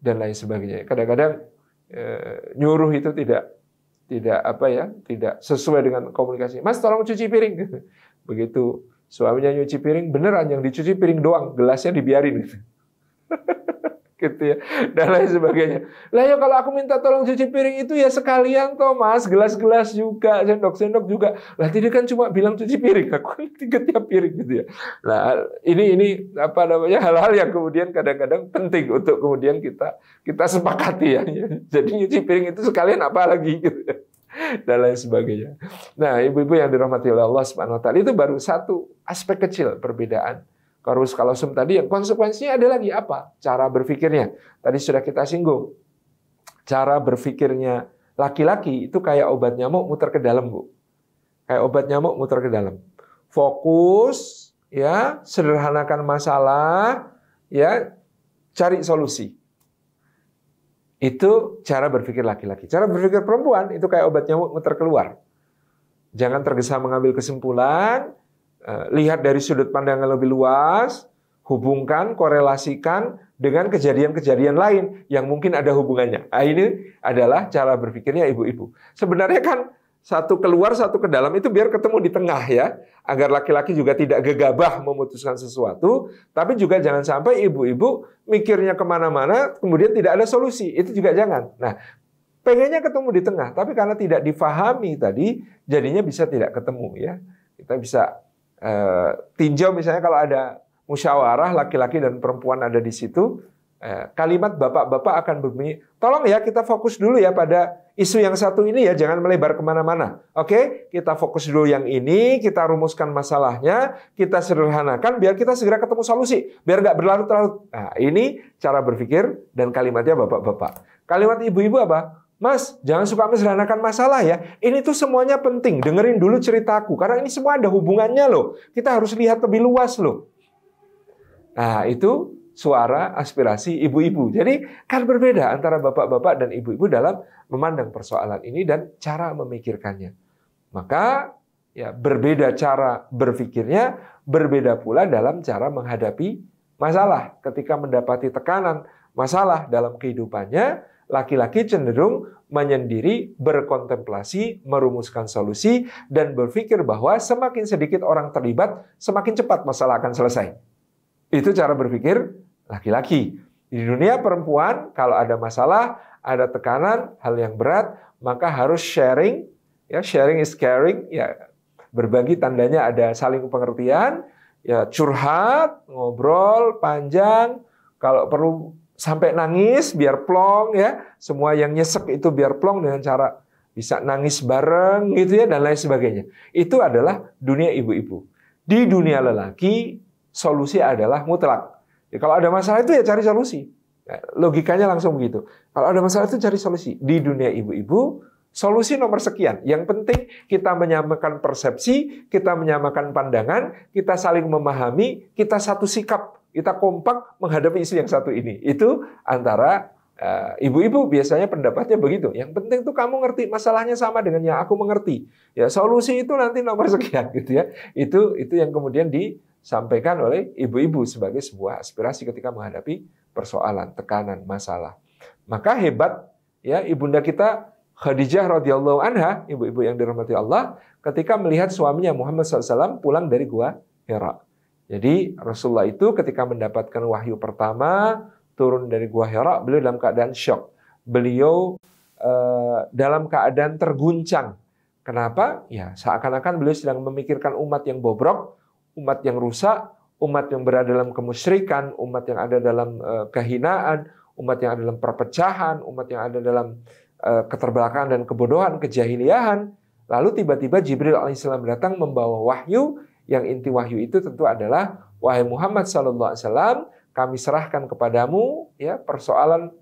dan lain sebagainya. Kadang-kadang eh, nyuruh itu tidak tidak apa ya, tidak sesuai dengan komunikasi. Mas tolong cuci piring. <laughs> Begitu suaminya nyuci piring, beneran yang dicuci piring doang, gelasnya dibiarin. <laughs> gitu ya dan lain sebagainya. Lah ya kalau aku minta tolong cuci piring itu ya sekalian Thomas gelas-gelas juga, sendok-sendok juga. Lah tadi kan cuma bilang cuci piring, aku <laughs> tiga tiap piring gitu ya. Nah, ini ini apa namanya hal-hal yang kemudian kadang-kadang penting untuk kemudian kita kita sepakati ya. <laughs> Jadi cuci piring itu sekalian apa lagi gitu ya. dan lain sebagainya. Nah, ibu-ibu yang dirahmati Allah Subhanahu wa taala itu baru satu aspek kecil perbedaan kalau kalosum tadi yang konsekuensinya ada lagi apa? Cara berpikirnya. Tadi sudah kita singgung. Cara berpikirnya laki-laki itu kayak obat nyamuk muter ke dalam, Bu. Kayak obat nyamuk muter ke dalam. Fokus ya, sederhanakan masalah, ya, cari solusi. Itu cara berpikir laki-laki. Cara berpikir perempuan itu kayak obat nyamuk muter keluar. Jangan tergesa mengambil kesimpulan, Eh, lihat dari sudut pandang yang lebih luas, hubungkan, korelasikan dengan kejadian-kejadian lain yang mungkin ada hubungannya. Nah, ini adalah cara berpikirnya ibu-ibu. Sebenarnya kan satu keluar, satu ke dalam itu biar ketemu di tengah ya, agar laki-laki juga tidak gegabah memutuskan sesuatu, tapi juga jangan sampai ibu-ibu mikirnya kemana-mana, kemudian tidak ada solusi. Itu juga jangan. Nah, pengennya ketemu di tengah, tapi karena tidak difahami tadi, jadinya bisa tidak ketemu ya. Kita bisa Eh, tinjau misalnya kalau ada musyawarah laki-laki dan perempuan ada di situ, eh, kalimat bapak-bapak akan berbunyi, tolong ya kita fokus dulu ya pada isu yang satu ini ya, jangan melebar kemana-mana. Oke, kita fokus dulu yang ini, kita rumuskan masalahnya, kita sederhanakan, biar kita segera ketemu solusi, biar nggak berlarut-larut. Nah, ini cara berpikir dan kalimatnya bapak-bapak. Kalimat ibu-ibu apa? Mas, jangan suka menserahkan masalah ya. Ini tuh semuanya penting. Dengerin dulu ceritaku. Karena ini semua ada hubungannya loh. Kita harus lihat lebih luas loh. Nah, itu suara aspirasi ibu-ibu. Jadi kan berbeda antara bapak-bapak dan ibu-ibu dalam memandang persoalan ini dan cara memikirkannya. Maka ya berbeda cara berpikirnya, berbeda pula dalam cara menghadapi masalah. Ketika mendapati tekanan masalah dalam kehidupannya, Laki-laki cenderung menyendiri, berkontemplasi, merumuskan solusi, dan berpikir bahwa semakin sedikit orang terlibat, semakin cepat masalah akan selesai. Itu cara berpikir laki-laki. Di dunia perempuan, kalau ada masalah, ada tekanan, hal yang berat, maka harus sharing. Ya, sharing is caring. Ya, berbagi tandanya ada saling pengertian. Ya, curhat, ngobrol panjang. Kalau perlu sampai nangis biar plong ya. Semua yang nyesek itu biar plong dengan cara bisa nangis bareng gitu ya dan lain sebagainya. Itu adalah dunia ibu-ibu. Di dunia lelaki solusi adalah mutlak. Ya, kalau ada masalah itu ya cari solusi. Ya, logikanya langsung begitu. Kalau ada masalah itu cari solusi. Di dunia ibu-ibu Solusi nomor sekian. Yang penting kita menyamakan persepsi, kita menyamakan pandangan, kita saling memahami, kita satu sikap kita kompak menghadapi isu yang satu ini. Itu antara eh, ibu-ibu uh, biasanya pendapatnya begitu. Yang penting tuh kamu ngerti masalahnya sama dengan yang aku mengerti. Ya solusi itu nanti nomor <laughs> sekian gitu ya. Itu itu yang kemudian disampaikan oleh ibu-ibu sebagai sebuah aspirasi ketika menghadapi persoalan, tekanan, masalah. Maka hebat ya ibunda kita Khadijah radhiyallahu anha, ibu-ibu yang dirahmati Allah, ketika melihat suaminya Muhammad SAW pulang dari gua Hira. Jadi Rasulullah itu ketika mendapatkan wahyu pertama turun dari gua Hira, beliau dalam keadaan shock. Beliau eh, dalam keadaan terguncang. Kenapa? Ya, seakan-akan beliau sedang memikirkan umat yang bobrok, umat yang rusak, umat yang berada dalam kemusyrikan, umat yang ada dalam eh, kehinaan, umat yang ada dalam perpecahan, umat yang ada dalam eh, keterbelakangan dan kebodohan, kejahiliahan. Lalu tiba-tiba Jibril alaihissalam datang membawa wahyu yang inti wahyu itu tentu adalah wahai Muhammad sallallahu alaihi wasallam kami serahkan kepadamu ya persoalan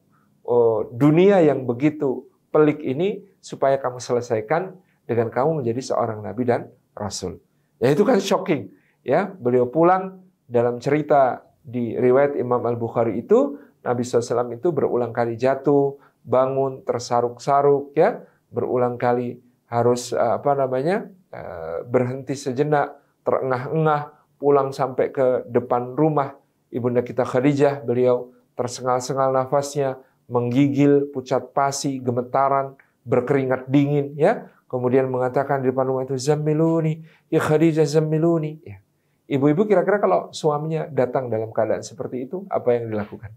oh, dunia yang begitu pelik ini supaya kamu selesaikan dengan kamu menjadi seorang nabi dan rasul. Ya itu kan shocking ya. Beliau pulang dalam cerita di riwayat Imam Al-Bukhari itu Nabi SAW itu berulang kali jatuh, bangun, tersaruk-saruk ya, berulang kali harus eh, apa namanya? Eh, berhenti sejenak terengah-engah pulang sampai ke depan rumah ibunda kita Khadijah beliau tersengal-sengal nafasnya menggigil pucat pasi gemetaran berkeringat dingin ya kemudian mengatakan di depan rumah itu zamiluni ya Khadijah zamiluni ya ibu-ibu kira-kira kalau suaminya datang dalam keadaan seperti itu apa yang dilakukan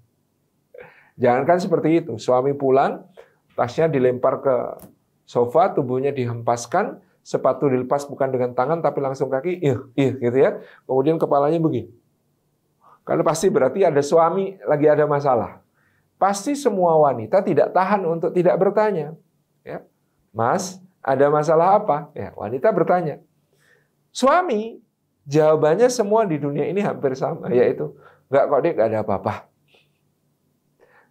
jangankan seperti itu suami pulang tasnya dilempar ke sofa tubuhnya dihempaskan sepatu dilepas bukan dengan tangan tapi langsung kaki, ih, ih gitu ya. Kemudian kepalanya begini. Karena pasti berarti ada suami lagi ada masalah. Pasti semua wanita tidak tahan untuk tidak bertanya. Ya. Mas, ada masalah apa? Ya, wanita bertanya. Suami, jawabannya semua di dunia ini hampir sama, yaitu, nggak kok dek, nggak ada apa-apa.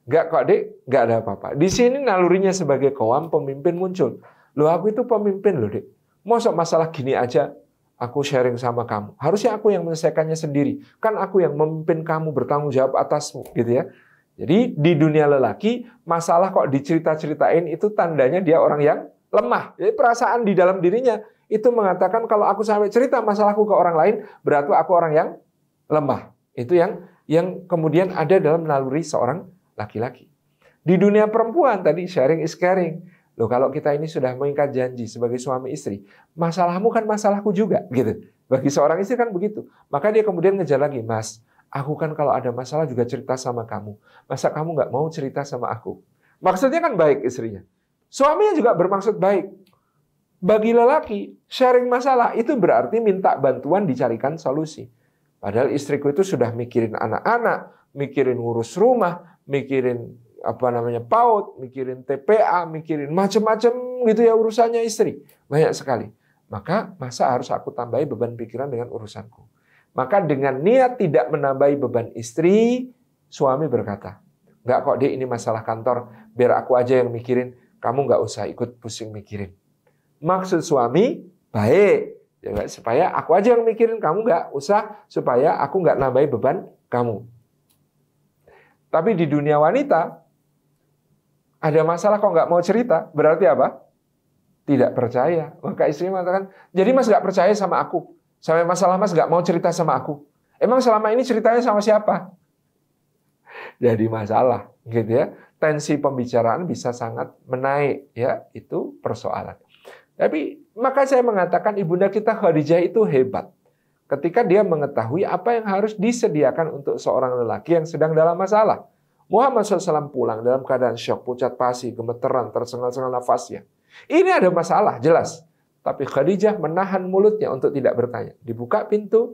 Nggak kok dek, nggak ada apa-apa. Di sini nalurinya sebagai koam, pemimpin muncul. Loh, aku itu pemimpin loh dek. Masa masalah gini aja aku sharing sama kamu. Harusnya aku yang menyelesaikannya sendiri. Kan aku yang memimpin kamu bertanggung jawab atasmu, gitu ya. Jadi di dunia lelaki masalah kok dicerita-ceritain itu tandanya dia orang yang lemah. Jadi perasaan di dalam dirinya itu mengatakan kalau aku sampai cerita masalahku ke orang lain berarti aku orang yang lemah. Itu yang yang kemudian ada dalam naluri seorang laki-laki. Di dunia perempuan tadi sharing is caring. Loh kalau kita ini sudah mengikat janji sebagai suami istri, masalahmu kan masalahku juga gitu. Bagi seorang istri kan begitu. Maka dia kemudian ngejar lagi, Mas, aku kan kalau ada masalah juga cerita sama kamu. Masa kamu nggak mau cerita sama aku? Maksudnya kan baik istrinya. Suaminya juga bermaksud baik. Bagi lelaki, sharing masalah itu berarti minta bantuan dicarikan solusi. Padahal istriku itu sudah mikirin anak-anak, mikirin ngurus rumah, mikirin apa namanya PAUD, mikirin TPA, mikirin macam-macam gitu ya urusannya istri. Banyak sekali. Maka masa harus aku tambahi beban pikiran dengan urusanku. Maka dengan niat tidak menambahi beban istri, suami berkata, nggak kok dia ini masalah kantor, biar aku aja yang mikirin, kamu nggak usah ikut pusing mikirin. Maksud suami, baik. Ya, supaya aku aja yang mikirin, kamu nggak usah, supaya aku nggak nambahi beban kamu. Tapi di dunia wanita, ada masalah kok nggak mau cerita, berarti apa? Tidak percaya. Maka istri mengatakan, jadi mas nggak percaya sama aku. Sampai masalah mas nggak mau cerita sama aku. Emang selama ini ceritanya sama siapa? Jadi masalah, gitu ya. Tensi pembicaraan bisa sangat menaik, ya. Itu persoalan. Tapi maka saya mengatakan ibunda kita Khadijah itu hebat ketika dia mengetahui apa yang harus disediakan untuk seorang lelaki yang sedang dalam masalah. Muhammad SAW pulang dalam keadaan syok, pucat pasi, gemeteran, tersengal-sengal nafasnya. Ini ada masalah, jelas. Tapi Khadijah menahan mulutnya untuk tidak bertanya. Dibuka pintu,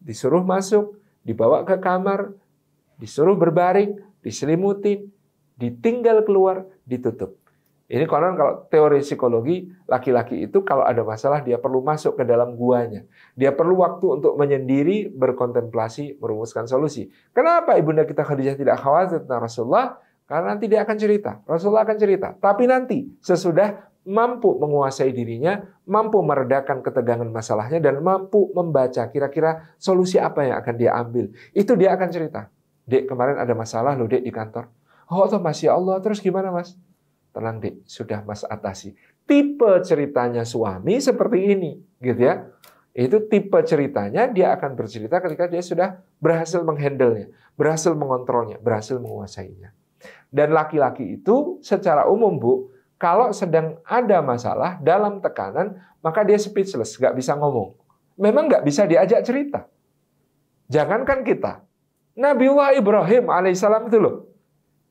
disuruh masuk, dibawa ke kamar, disuruh berbaring, diselimuti, ditinggal keluar, ditutup. Ini konon kalau teori psikologi, laki-laki itu kalau ada masalah dia perlu masuk ke dalam guanya. Dia perlu waktu untuk menyendiri, berkontemplasi, merumuskan solusi. Kenapa Ibunda kita Khadijah tidak khawatir tentang Rasulullah? Karena nanti dia akan cerita. Rasulullah akan cerita. Tapi nanti sesudah mampu menguasai dirinya, mampu meredakan ketegangan masalahnya, dan mampu membaca kira-kira solusi apa yang akan dia ambil. Itu dia akan cerita. Dek, kemarin ada masalah loh, Dek, di kantor. Oh, Thomas, ya Allah. Terus gimana, Mas? tenang dek, sudah Mas atasi. Tipe ceritanya suami seperti ini, gitu ya. Itu tipe ceritanya dia akan bercerita ketika dia sudah berhasil menghandle nya, berhasil mengontrolnya, berhasil menguasainya. Dan laki-laki itu secara umum bu, kalau sedang ada masalah dalam tekanan, maka dia speechless, nggak bisa ngomong. Memang nggak bisa diajak cerita. Jangankan kita. Nabi Wah Ibrahim alaihissalam itu loh,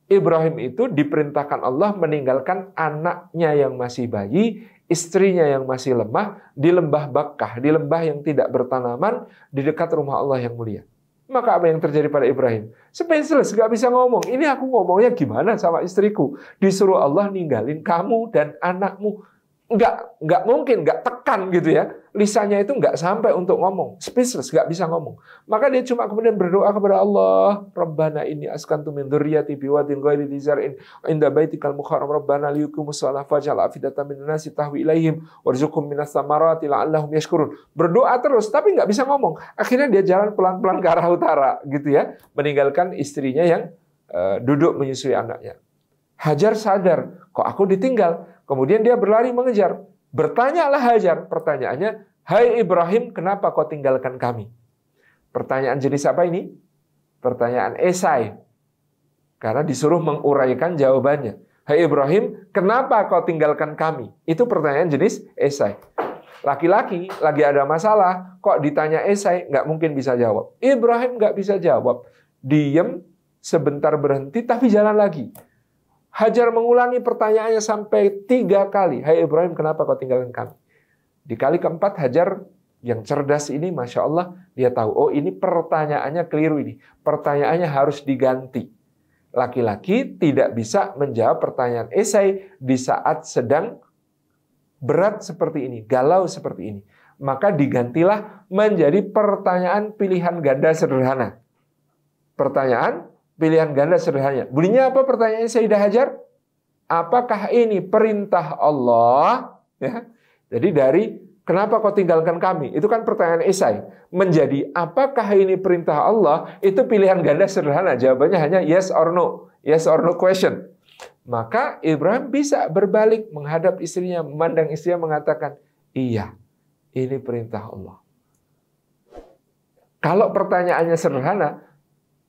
Ibrahim itu diperintahkan Allah meninggalkan anaknya yang masih bayi, istrinya yang masih lemah di lembah bakah, di lembah yang tidak bertanaman, di dekat rumah Allah yang mulia. Maka apa yang terjadi pada Ibrahim? Speechless, gak bisa ngomong. Ini aku ngomongnya gimana sama istriku? Disuruh Allah ninggalin kamu dan anakmu. Gak, gak mungkin, gak tertekan gitu ya. Lisannya itu nggak sampai untuk ngomong, speechless, nggak bisa ngomong. Maka dia cuma kemudian berdoa kepada Allah, Rabbana ini askantu min durriyati biwadin ghairi dizar'in. inda baitikal muharram Rabbana liyukumus salah faj'al afidata min nasi tahwi ilaihim Warzukum minas samarati la'allahum yashkurun. Berdoa terus tapi nggak bisa ngomong. Akhirnya dia jalan pelan-pelan ke arah utara gitu ya, meninggalkan istrinya yang uh, duduk menyusui anaknya. Hajar sadar, kok aku ditinggal? Kemudian dia berlari mengejar. Bertanyalah Hajar, pertanyaannya, Hai Ibrahim, kenapa kau tinggalkan kami? Pertanyaan jenis apa ini? Pertanyaan esai. Karena disuruh menguraikan jawabannya. Hai Ibrahim, kenapa kau tinggalkan kami? Itu pertanyaan jenis esai. Laki-laki lagi ada masalah, kok ditanya esai, nggak mungkin bisa jawab. Ibrahim nggak bisa jawab. Diem, sebentar berhenti, tapi jalan lagi. Hajar mengulangi pertanyaannya sampai tiga kali. Hai hey Ibrahim, kenapa kau tinggalkan kami? Di kali keempat, Hajar yang cerdas ini, Masya Allah, dia tahu, oh ini pertanyaannya keliru ini. Pertanyaannya harus diganti. Laki-laki tidak bisa menjawab pertanyaan esai di saat sedang berat seperti ini, galau seperti ini. Maka digantilah menjadi pertanyaan pilihan ganda sederhana. Pertanyaan pilihan ganda sederhana. Bunyinya apa pertanyaannya Sayyidah Hajar? Apakah ini perintah Allah? Ya. Jadi dari kenapa kau tinggalkan kami? Itu kan pertanyaan esai. Menjadi apakah ini perintah Allah? Itu pilihan ganda sederhana. Jawabannya hanya yes or no. Yes or no question. Maka Ibrahim bisa berbalik menghadap istrinya, memandang istrinya mengatakan, "Iya, ini perintah Allah." Kalau pertanyaannya sederhana,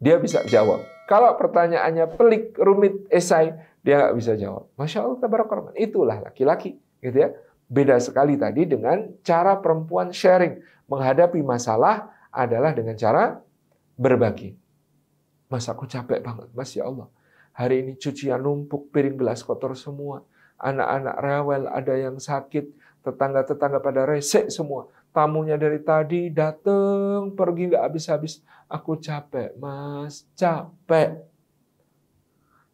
dia bisa jawab. Kalau pertanyaannya pelik, rumit, esai, dia nggak bisa jawab. Masya Allah, tabarakallah. Itulah laki-laki, gitu ya. Beda sekali tadi dengan cara perempuan sharing menghadapi masalah adalah dengan cara berbagi. Mas aku capek banget, Mas ya Allah. Hari ini cucian numpuk, piring gelas kotor semua. Anak-anak rewel, ada yang sakit, tetangga-tetangga pada resek semua tamunya dari tadi dateng pergi nggak habis-habis. Aku capek, mas, capek.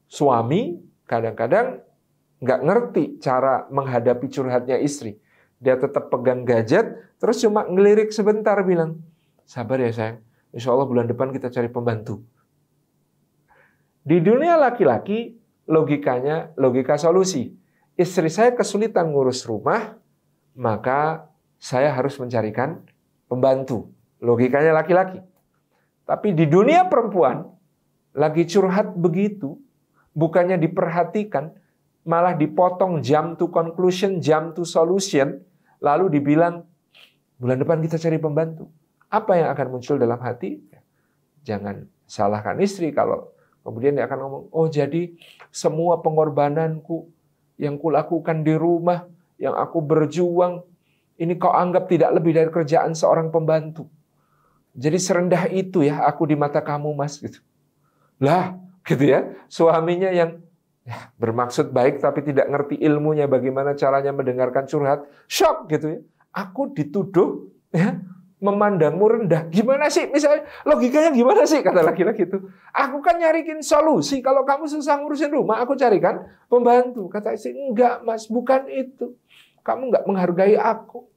Suami kadang-kadang nggak ngerti cara menghadapi curhatnya istri. Dia tetap pegang gadget, terus cuma ngelirik sebentar bilang, sabar ya sayang, insya Allah bulan depan kita cari pembantu. Di dunia laki-laki, logikanya logika solusi. Istri saya kesulitan ngurus rumah, maka saya harus mencarikan pembantu. Logikanya laki-laki. Tapi di dunia perempuan, lagi curhat begitu, bukannya diperhatikan, malah dipotong jam to conclusion, jam to solution, lalu dibilang, bulan depan kita cari pembantu. Apa yang akan muncul dalam hati? Jangan salahkan istri kalau kemudian dia akan ngomong, oh jadi semua pengorbananku yang kulakukan di rumah, yang aku berjuang, ini kau anggap tidak lebih dari kerjaan seorang pembantu. Jadi serendah itu ya aku di mata kamu mas gitu. Lah gitu ya suaminya yang ya, bermaksud baik tapi tidak ngerti ilmunya bagaimana caranya mendengarkan curhat shock gitu ya. Aku dituduh ya memandangmu rendah. Gimana sih misalnya logikanya gimana sih kata laki-laki itu. Aku kan nyarikin solusi kalau kamu susah ngurusin rumah aku carikan pembantu. Kata istri enggak mas bukan itu. Kamu nggak menghargai aku.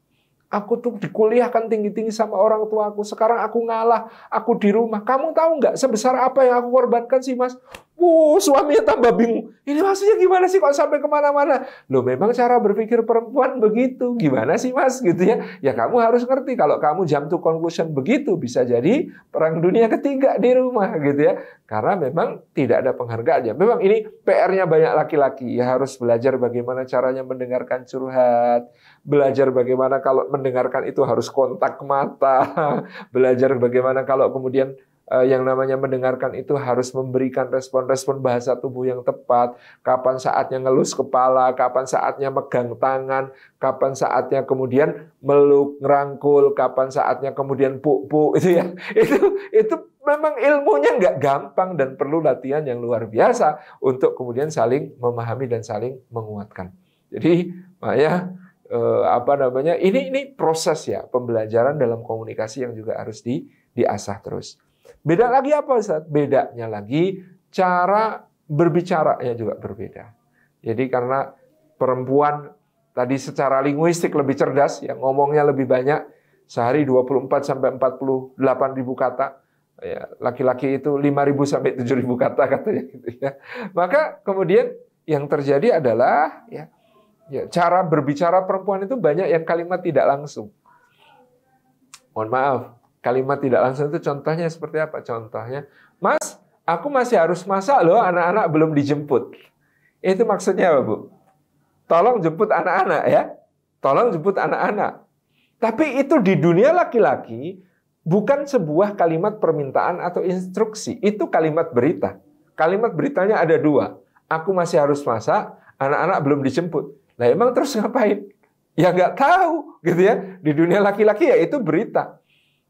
Aku tuh dikuliahkan tinggi-tinggi sama orang tua aku. Sekarang aku ngalah, aku di rumah. Kamu tahu nggak sebesar apa yang aku korbankan sih, Mas? Wuh, suaminya tambah bingung. Ini maksudnya gimana sih kok sampai kemana-mana? Loh, memang cara berpikir perempuan begitu. Gimana sih, Mas? Gitu ya. Ya kamu harus ngerti kalau kamu jam to conclusion begitu bisa jadi perang dunia ketiga di rumah gitu ya. Karena memang tidak ada penghargaannya. Memang ini PR-nya banyak laki-laki. Ya harus belajar bagaimana caranya mendengarkan curhat, belajar bagaimana kalau mendengarkan itu harus kontak mata, <laughs> belajar bagaimana kalau kemudian eh, yang namanya mendengarkan itu harus memberikan respon-respon bahasa tubuh yang tepat. Kapan saatnya ngelus kepala, kapan saatnya megang tangan, kapan saatnya kemudian meluk, ngerangkul, kapan saatnya kemudian puk-puk <laughs> itu ya. Itu itu memang ilmunya nggak gampang dan perlu latihan yang luar biasa untuk kemudian saling memahami dan saling menguatkan. Jadi, Maya eh, apa namanya ini ini proses ya pembelajaran dalam komunikasi yang juga harus di diasah terus. Beda lagi apa Ustaz? Bedanya lagi cara berbicara ya juga berbeda. Jadi karena perempuan tadi secara linguistik lebih cerdas yang ngomongnya lebih banyak sehari 24 sampai 48 ribu kata ya, laki-laki itu 5.000 sampai 7.000 kata katanya gitu ya. Maka kemudian yang terjadi adalah ya Ya, cara berbicara perempuan itu banyak yang kalimat tidak langsung. Mohon maaf, kalimat tidak langsung itu contohnya seperti apa? Contohnya, Mas, aku masih harus masak loh, anak-anak belum dijemput. Itu maksudnya apa, Bu? Tolong jemput anak-anak ya. Tolong jemput anak-anak. Tapi itu di dunia laki-laki bukan sebuah kalimat permintaan atau instruksi. Itu kalimat berita. Kalimat beritanya ada dua. Aku masih harus masak, anak-anak belum dijemput. Nah emang terus ngapain? Ya nggak tahu gitu ya. Di dunia laki-laki ya itu berita.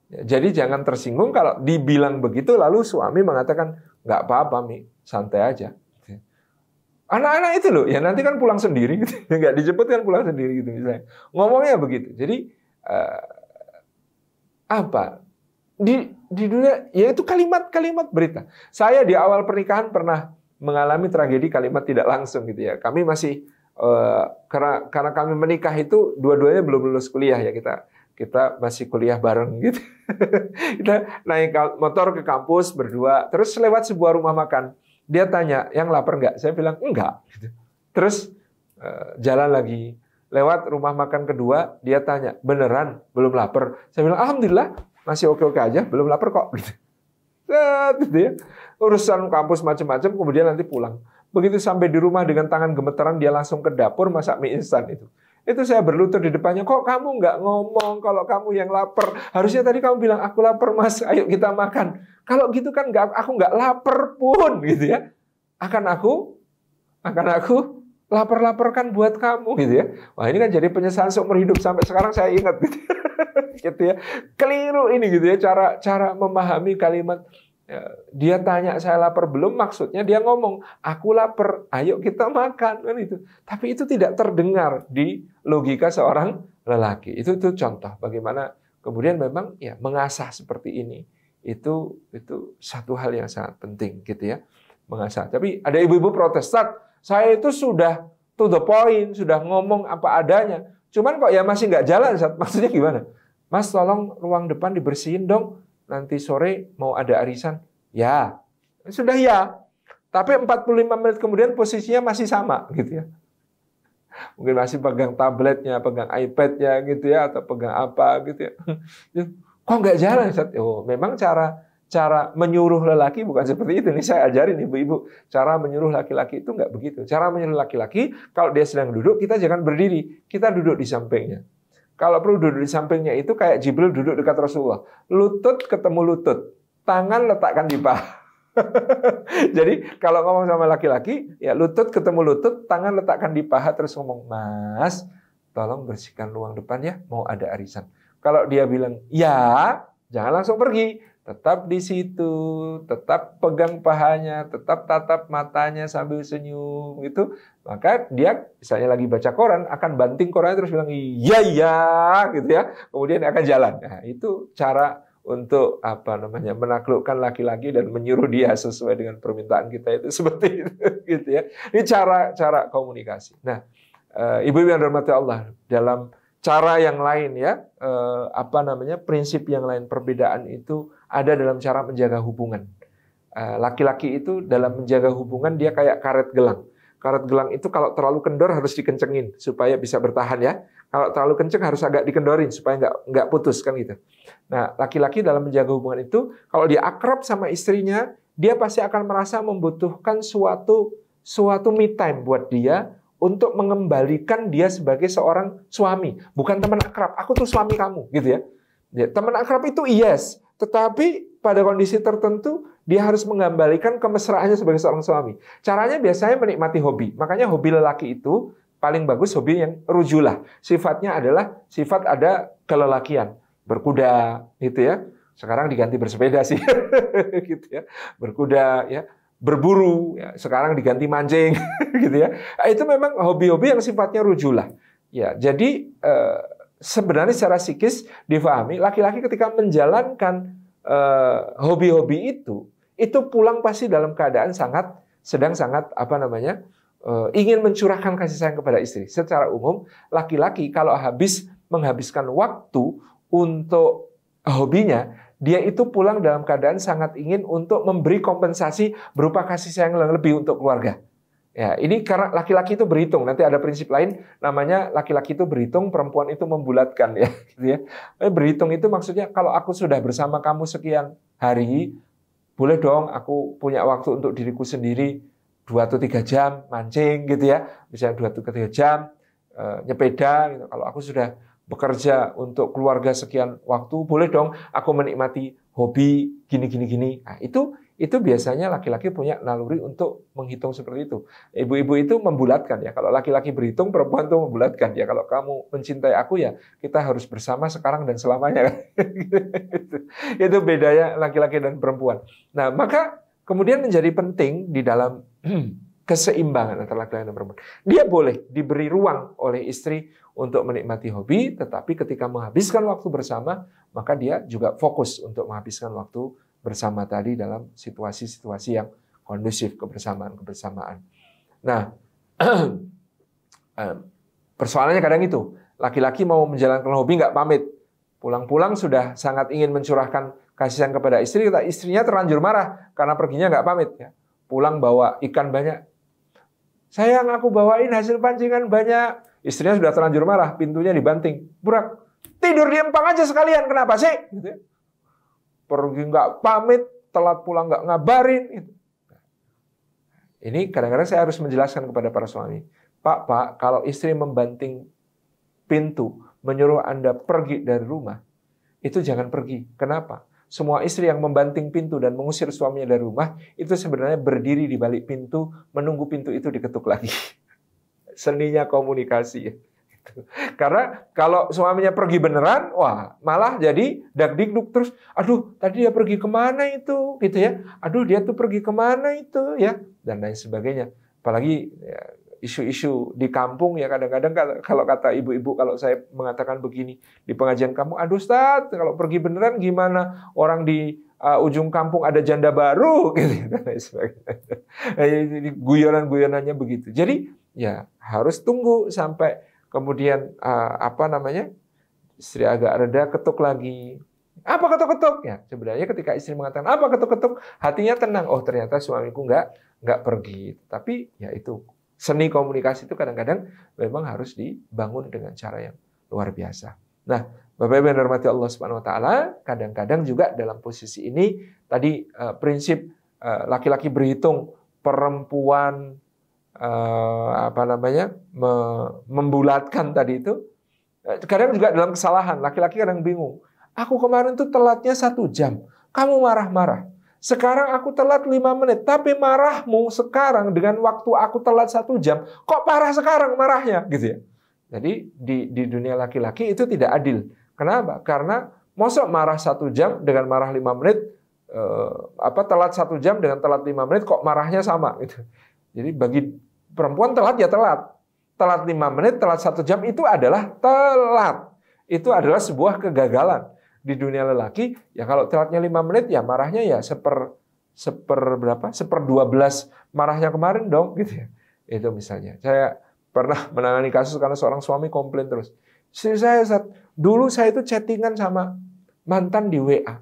Ya, jadi jangan tersinggung kalau dibilang begitu lalu suami mengatakan nggak apa-apa mi, santai aja. Gitu ya. Anak-anak itu loh, ya nanti kan pulang sendiri, gitu. <laughs> nggak dijemput kan pulang sendiri gitu misalnya. Ngomongnya begitu. Jadi uh, apa di di dunia ya itu kalimat-kalimat berita. Saya di awal pernikahan pernah mengalami tragedi kalimat tidak langsung gitu ya. Kami masih Eh, karena karena kami menikah itu dua-duanya belum lulus kuliah ya kita kita masih kuliah bareng gitu. <laughs> kita naik motor ke kampus berdua, terus lewat sebuah rumah makan. Dia tanya, yang lapar nggak? Saya bilang, enggak. Gitu. Terus eh, jalan lagi. Lewat rumah makan kedua, dia tanya, beneran belum lapar? Saya bilang, Alhamdulillah, masih oke-oke aja, belum lapar kok. Gitu. gitu ya. Urusan kampus macam-macam, kemudian nanti pulang. Begitu sampai di rumah dengan tangan gemeteran, dia langsung ke dapur masak mie instan itu. Itu saya berlutut di depannya, kok kamu nggak ngomong kalau kamu yang lapar? Harusnya tadi kamu bilang, aku lapar mas, <laughs> ayo kita makan. Kalau gitu kan nggak, aku nggak lapar pun gitu ya. Akan aku, akan aku lapar-laparkan buat kamu gitu ya. Wah ini kan jadi penyesalan seumur hidup sampai sekarang saya ingat gitu, <laughs> gitu ya. Keliru ini gitu ya cara cara memahami kalimat Ya, dia tanya saya lapar belum maksudnya dia ngomong aku lapar ayo kita makan kan itu tapi itu tidak terdengar di logika seorang lelaki itu itu contoh bagaimana kemudian memang ya mengasah seperti ini itu itu satu hal yang sangat penting gitu ya mengasah tapi ada ibu-ibu protestan saya itu sudah to the point sudah ngomong apa adanya cuman kok ya masih nggak jalan maksudnya gimana mas tolong ruang depan dibersihin dong nanti sore mau ada arisan? Ya. Sudah ya. Tapi 45 menit kemudian posisinya masih sama gitu ya. Mungkin masih pegang tabletnya, pegang iPadnya, gitu ya atau pegang apa gitu ya. ya kok nggak jalan Oh, memang cara cara menyuruh lelaki bukan seperti itu. Ini saya ajarin ibu-ibu. Cara menyuruh laki-laki itu nggak begitu. Cara menyuruh laki-laki, kalau dia sedang duduk, kita jangan berdiri. Kita duduk di sampingnya. Kalau perlu duduk di sampingnya itu kayak Jibril duduk dekat Rasulullah. Lutut ketemu lutut. Tangan letakkan di paha. <laughs> Jadi kalau ngomong sama laki-laki, ya lutut ketemu lutut, tangan letakkan di paha terus ngomong, "Mas, tolong bersihkan ruang depan ya, mau ada arisan." Kalau dia bilang, "Ya," jangan langsung pergi. Tetap di situ, tetap pegang pahanya, tetap tatap matanya sambil senyum gitu. Maka dia misalnya lagi baca koran akan banting korannya terus bilang iya iya gitu ya. Kemudian akan jalan. Nah, itu cara untuk apa namanya menaklukkan laki-laki dan menyuruh dia sesuai dengan permintaan kita itu <laughs> seperti itu gitu ya. Ini cara cara komunikasi. Nah, eh, ibu-ibu yang dirahmati Allah dalam cara yang lain ya eh, apa namanya prinsip yang lain perbedaan itu ada dalam cara menjaga hubungan. Eh, laki-laki itu dalam menjaga hubungan dia kayak karet gelang. Karet gelang itu kalau terlalu kendor harus dikencengin supaya bisa bertahan ya. Kalau terlalu kenceng harus agak dikendorin supaya nggak nggak putus kan gitu. Nah laki-laki dalam menjaga hubungan itu kalau dia akrab sama istrinya dia pasti akan merasa membutuhkan suatu suatu me time buat dia untuk mengembalikan dia sebagai seorang suami, bukan teman akrab. Aku tuh suami kamu, gitu ya. ya teman akrab itu yes, tetapi pada kondisi tertentu dia harus mengembalikan kemesraannya sebagai seorang suami. Caranya biasanya menikmati hobi. Makanya hobi lelaki itu paling bagus hobi yang rujulah. Sifatnya adalah sifat ada kelelakian, berkuda gitu ya. Sekarang diganti bersepeda sih. <laughs> gitu ya. Berkuda ya, berburu ya. Sekarang diganti mancing <laughs> gitu ya. Itu memang hobi-hobi yang sifatnya rujulah. Ya, jadi eh, sebenarnya secara psikis difahami laki-laki ketika menjalankan uh, hobi-hobi itu itu pulang pasti dalam keadaan sangat sedang sangat apa namanya uh, ingin mencurahkan kasih sayang kepada istri. Secara umum laki-laki kalau habis menghabiskan waktu untuk hobinya dia itu pulang dalam keadaan sangat ingin untuk memberi kompensasi berupa kasih sayang yang lebih untuk keluarga. Ya, ini karena laki-laki itu berhitung. Nanti ada prinsip lain namanya laki-laki itu berhitung, perempuan itu membulatkan ya, <laughs> gitu ya. Eh, berhitung itu maksudnya kalau aku sudah bersama kamu sekian hari, boleh dong aku punya waktu untuk diriku sendiri dua atau tiga jam mancing gitu ya. Bisa dua atau tiga jam e, nyepeda gitu. Kalau aku sudah bekerja untuk keluarga sekian waktu, boleh dong aku menikmati hobi gini gini gini. Nah, itu itu biasanya laki-laki punya naluri untuk menghitung seperti itu. Ibu-ibu itu membulatkan ya. Kalau laki-laki berhitung, perempuan tuh membulatkan ya. Kalau kamu mencintai aku ya, kita harus bersama sekarang dan selamanya. <laughs> itu bedanya laki-laki dan perempuan. Nah, maka kemudian menjadi penting di dalam <clears throat> keseimbangan antara laki-laki dan perempuan. Dia boleh diberi ruang oleh istri untuk menikmati hobi, tetapi ketika menghabiskan waktu bersama, maka dia juga fokus untuk menghabiskan waktu bersama tadi dalam situasi-situasi yang kondusif kebersamaan-kebersamaan. Nah, <clears throat> eh, persoalannya kadang itu, laki-laki mau menjalankan hobi nggak pamit. Pulang-pulang sudah sangat ingin mencurahkan kasih sayang kepada istri, istrinya terlanjur marah karena perginya nggak pamit. Ya. Pulang bawa ikan banyak. Sayang, aku bawain hasil pancingan banyak. Istrinya sudah terlanjur marah, pintunya dibanting. Burak, tidur di empang aja sekalian. Kenapa sih? Gitu ya pergi nggak pamit, telat pulang nggak ngabarin. Gitu. Ini kadang-kadang saya harus menjelaskan kepada para suami, Pak, Pak, kalau istri membanting pintu, menyuruh Anda pergi dari rumah, itu jangan pergi. Kenapa? Semua istri yang membanting pintu dan mengusir suaminya dari rumah, itu sebenarnya berdiri di balik pintu, menunggu pintu itu diketuk lagi. <laughs> Seninya komunikasi. <laughs> Karena kalau suaminya pergi beneran, wah malah jadi dagdikduk terus. Aduh, tadi dia pergi kemana itu, gitu ya? Aduh, dia tuh pergi kemana itu, ya? Dan lain sebagainya. Apalagi isu ya, isu-isu di kampung ya kadang-kadang kalau kata ibu-ibu kalau saya mengatakan begini di pengajian kamu, aduh stat kalau pergi beneran gimana orang di uh, ujung kampung ada janda baru <laughs> gitu ya, dan lain sebagainya. <laughs> Guyonan-guyonannya begitu. Jadi ya harus tunggu sampai kemudian uh, apa namanya istri agak reda ketuk lagi apa ketuk-ketuk ya sebenarnya ketika istri mengatakan apa ketuk-ketuk hatinya tenang oh ternyata suamiku nggak nggak pergi tapi ya itu seni komunikasi itu kadang-kadang memang harus dibangun dengan cara yang luar biasa nah Bapak Ibu yang Allah Subhanahu wa taala, kadang-kadang juga dalam posisi ini tadi uh, prinsip eh, laki-laki berhitung perempuan uh, apa namanya me membulatkan tadi itu eh, kadang juga dalam kesalahan laki-laki kadang bingung aku kemarin tuh telatnya satu jam kamu marah-marah sekarang aku telat lima menit tapi marahmu sekarang dengan waktu aku telat satu jam kok parah sekarang marahnya gitu ya jadi di di dunia laki-laki itu tidak adil kenapa karena mosok marah satu jam dengan marah lima menit eh, apa telat satu jam dengan telat lima menit kok marahnya sama gitu jadi bagi Perempuan telat ya telat. Telat 5 menit, telat satu jam itu adalah telat. Itu adalah sebuah kegagalan di dunia lelaki. Ya kalau telatnya 5 menit ya marahnya ya seper seper berapa? Seper 12 marahnya kemarin dong gitu ya. Itu misalnya. Saya pernah <laughs> menangani kasus karena seorang suami komplain terus. Si saya saat dulu saya itu chattingan sama mantan di WA.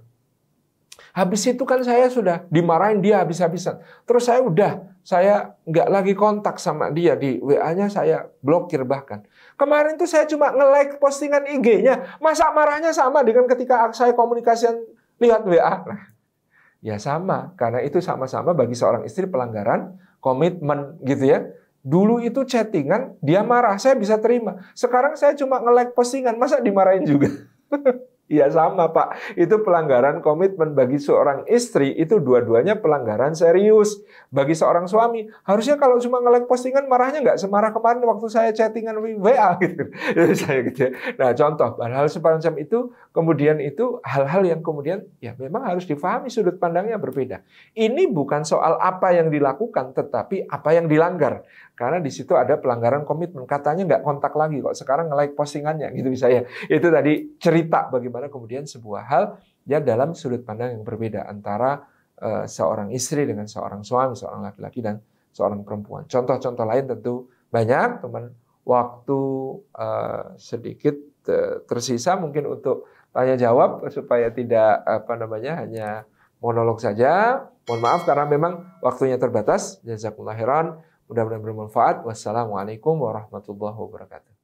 Habis itu kan saya sudah dimarahin dia habis-habisan. Terus saya udah saya nggak lagi kontak sama dia di WA-nya saya blokir bahkan. Kemarin tuh saya cuma nge-like postingan IG-nya. Masa marahnya sama dengan ketika saya komunikasian lihat WA? Nah, ya sama, karena itu sama-sama bagi seorang istri pelanggaran komitmen gitu ya. Dulu itu chattingan, dia marah, saya bisa terima. Sekarang saya cuma nge-like postingan, masa dimarahin juga? <laughs> Ya sama Pak, itu pelanggaran komitmen bagi seorang istri itu dua-duanya pelanggaran serius. Bagi seorang suami, harusnya kalau cuma nge-like postingan marahnya nggak semarah kemarin waktu saya chattingan WA <laughs> gitu. Ya, saya gitu ya. Nah contoh, hal semacam itu kemudian itu hal-hal yang kemudian ya memang harus difahami sudut pandangnya berbeda. Ini bukan soal apa yang dilakukan, tetapi apa yang dilanggar. Karena di situ ada pelanggaran komitmen. Katanya nggak kontak lagi kok. Sekarang nge-like postingannya gitu misalnya. Itu tadi cerita bagaimana kemudian sebuah hal ya dalam sudut pandang yang berbeda antara uh, seorang istri dengan seorang suami, seorang laki-laki dan seorang perempuan. Contoh-contoh lain tentu banyak, teman. Waktu uh, sedikit uh, tersisa mungkin untuk tanya jawab supaya tidak apa namanya hanya monolog saja. Mohon maaf karena memang waktunya terbatas. Jazakumullah khairan. Mudah-mudahan bermanfaat. Wassalamualaikum warahmatullahi wabarakatuh.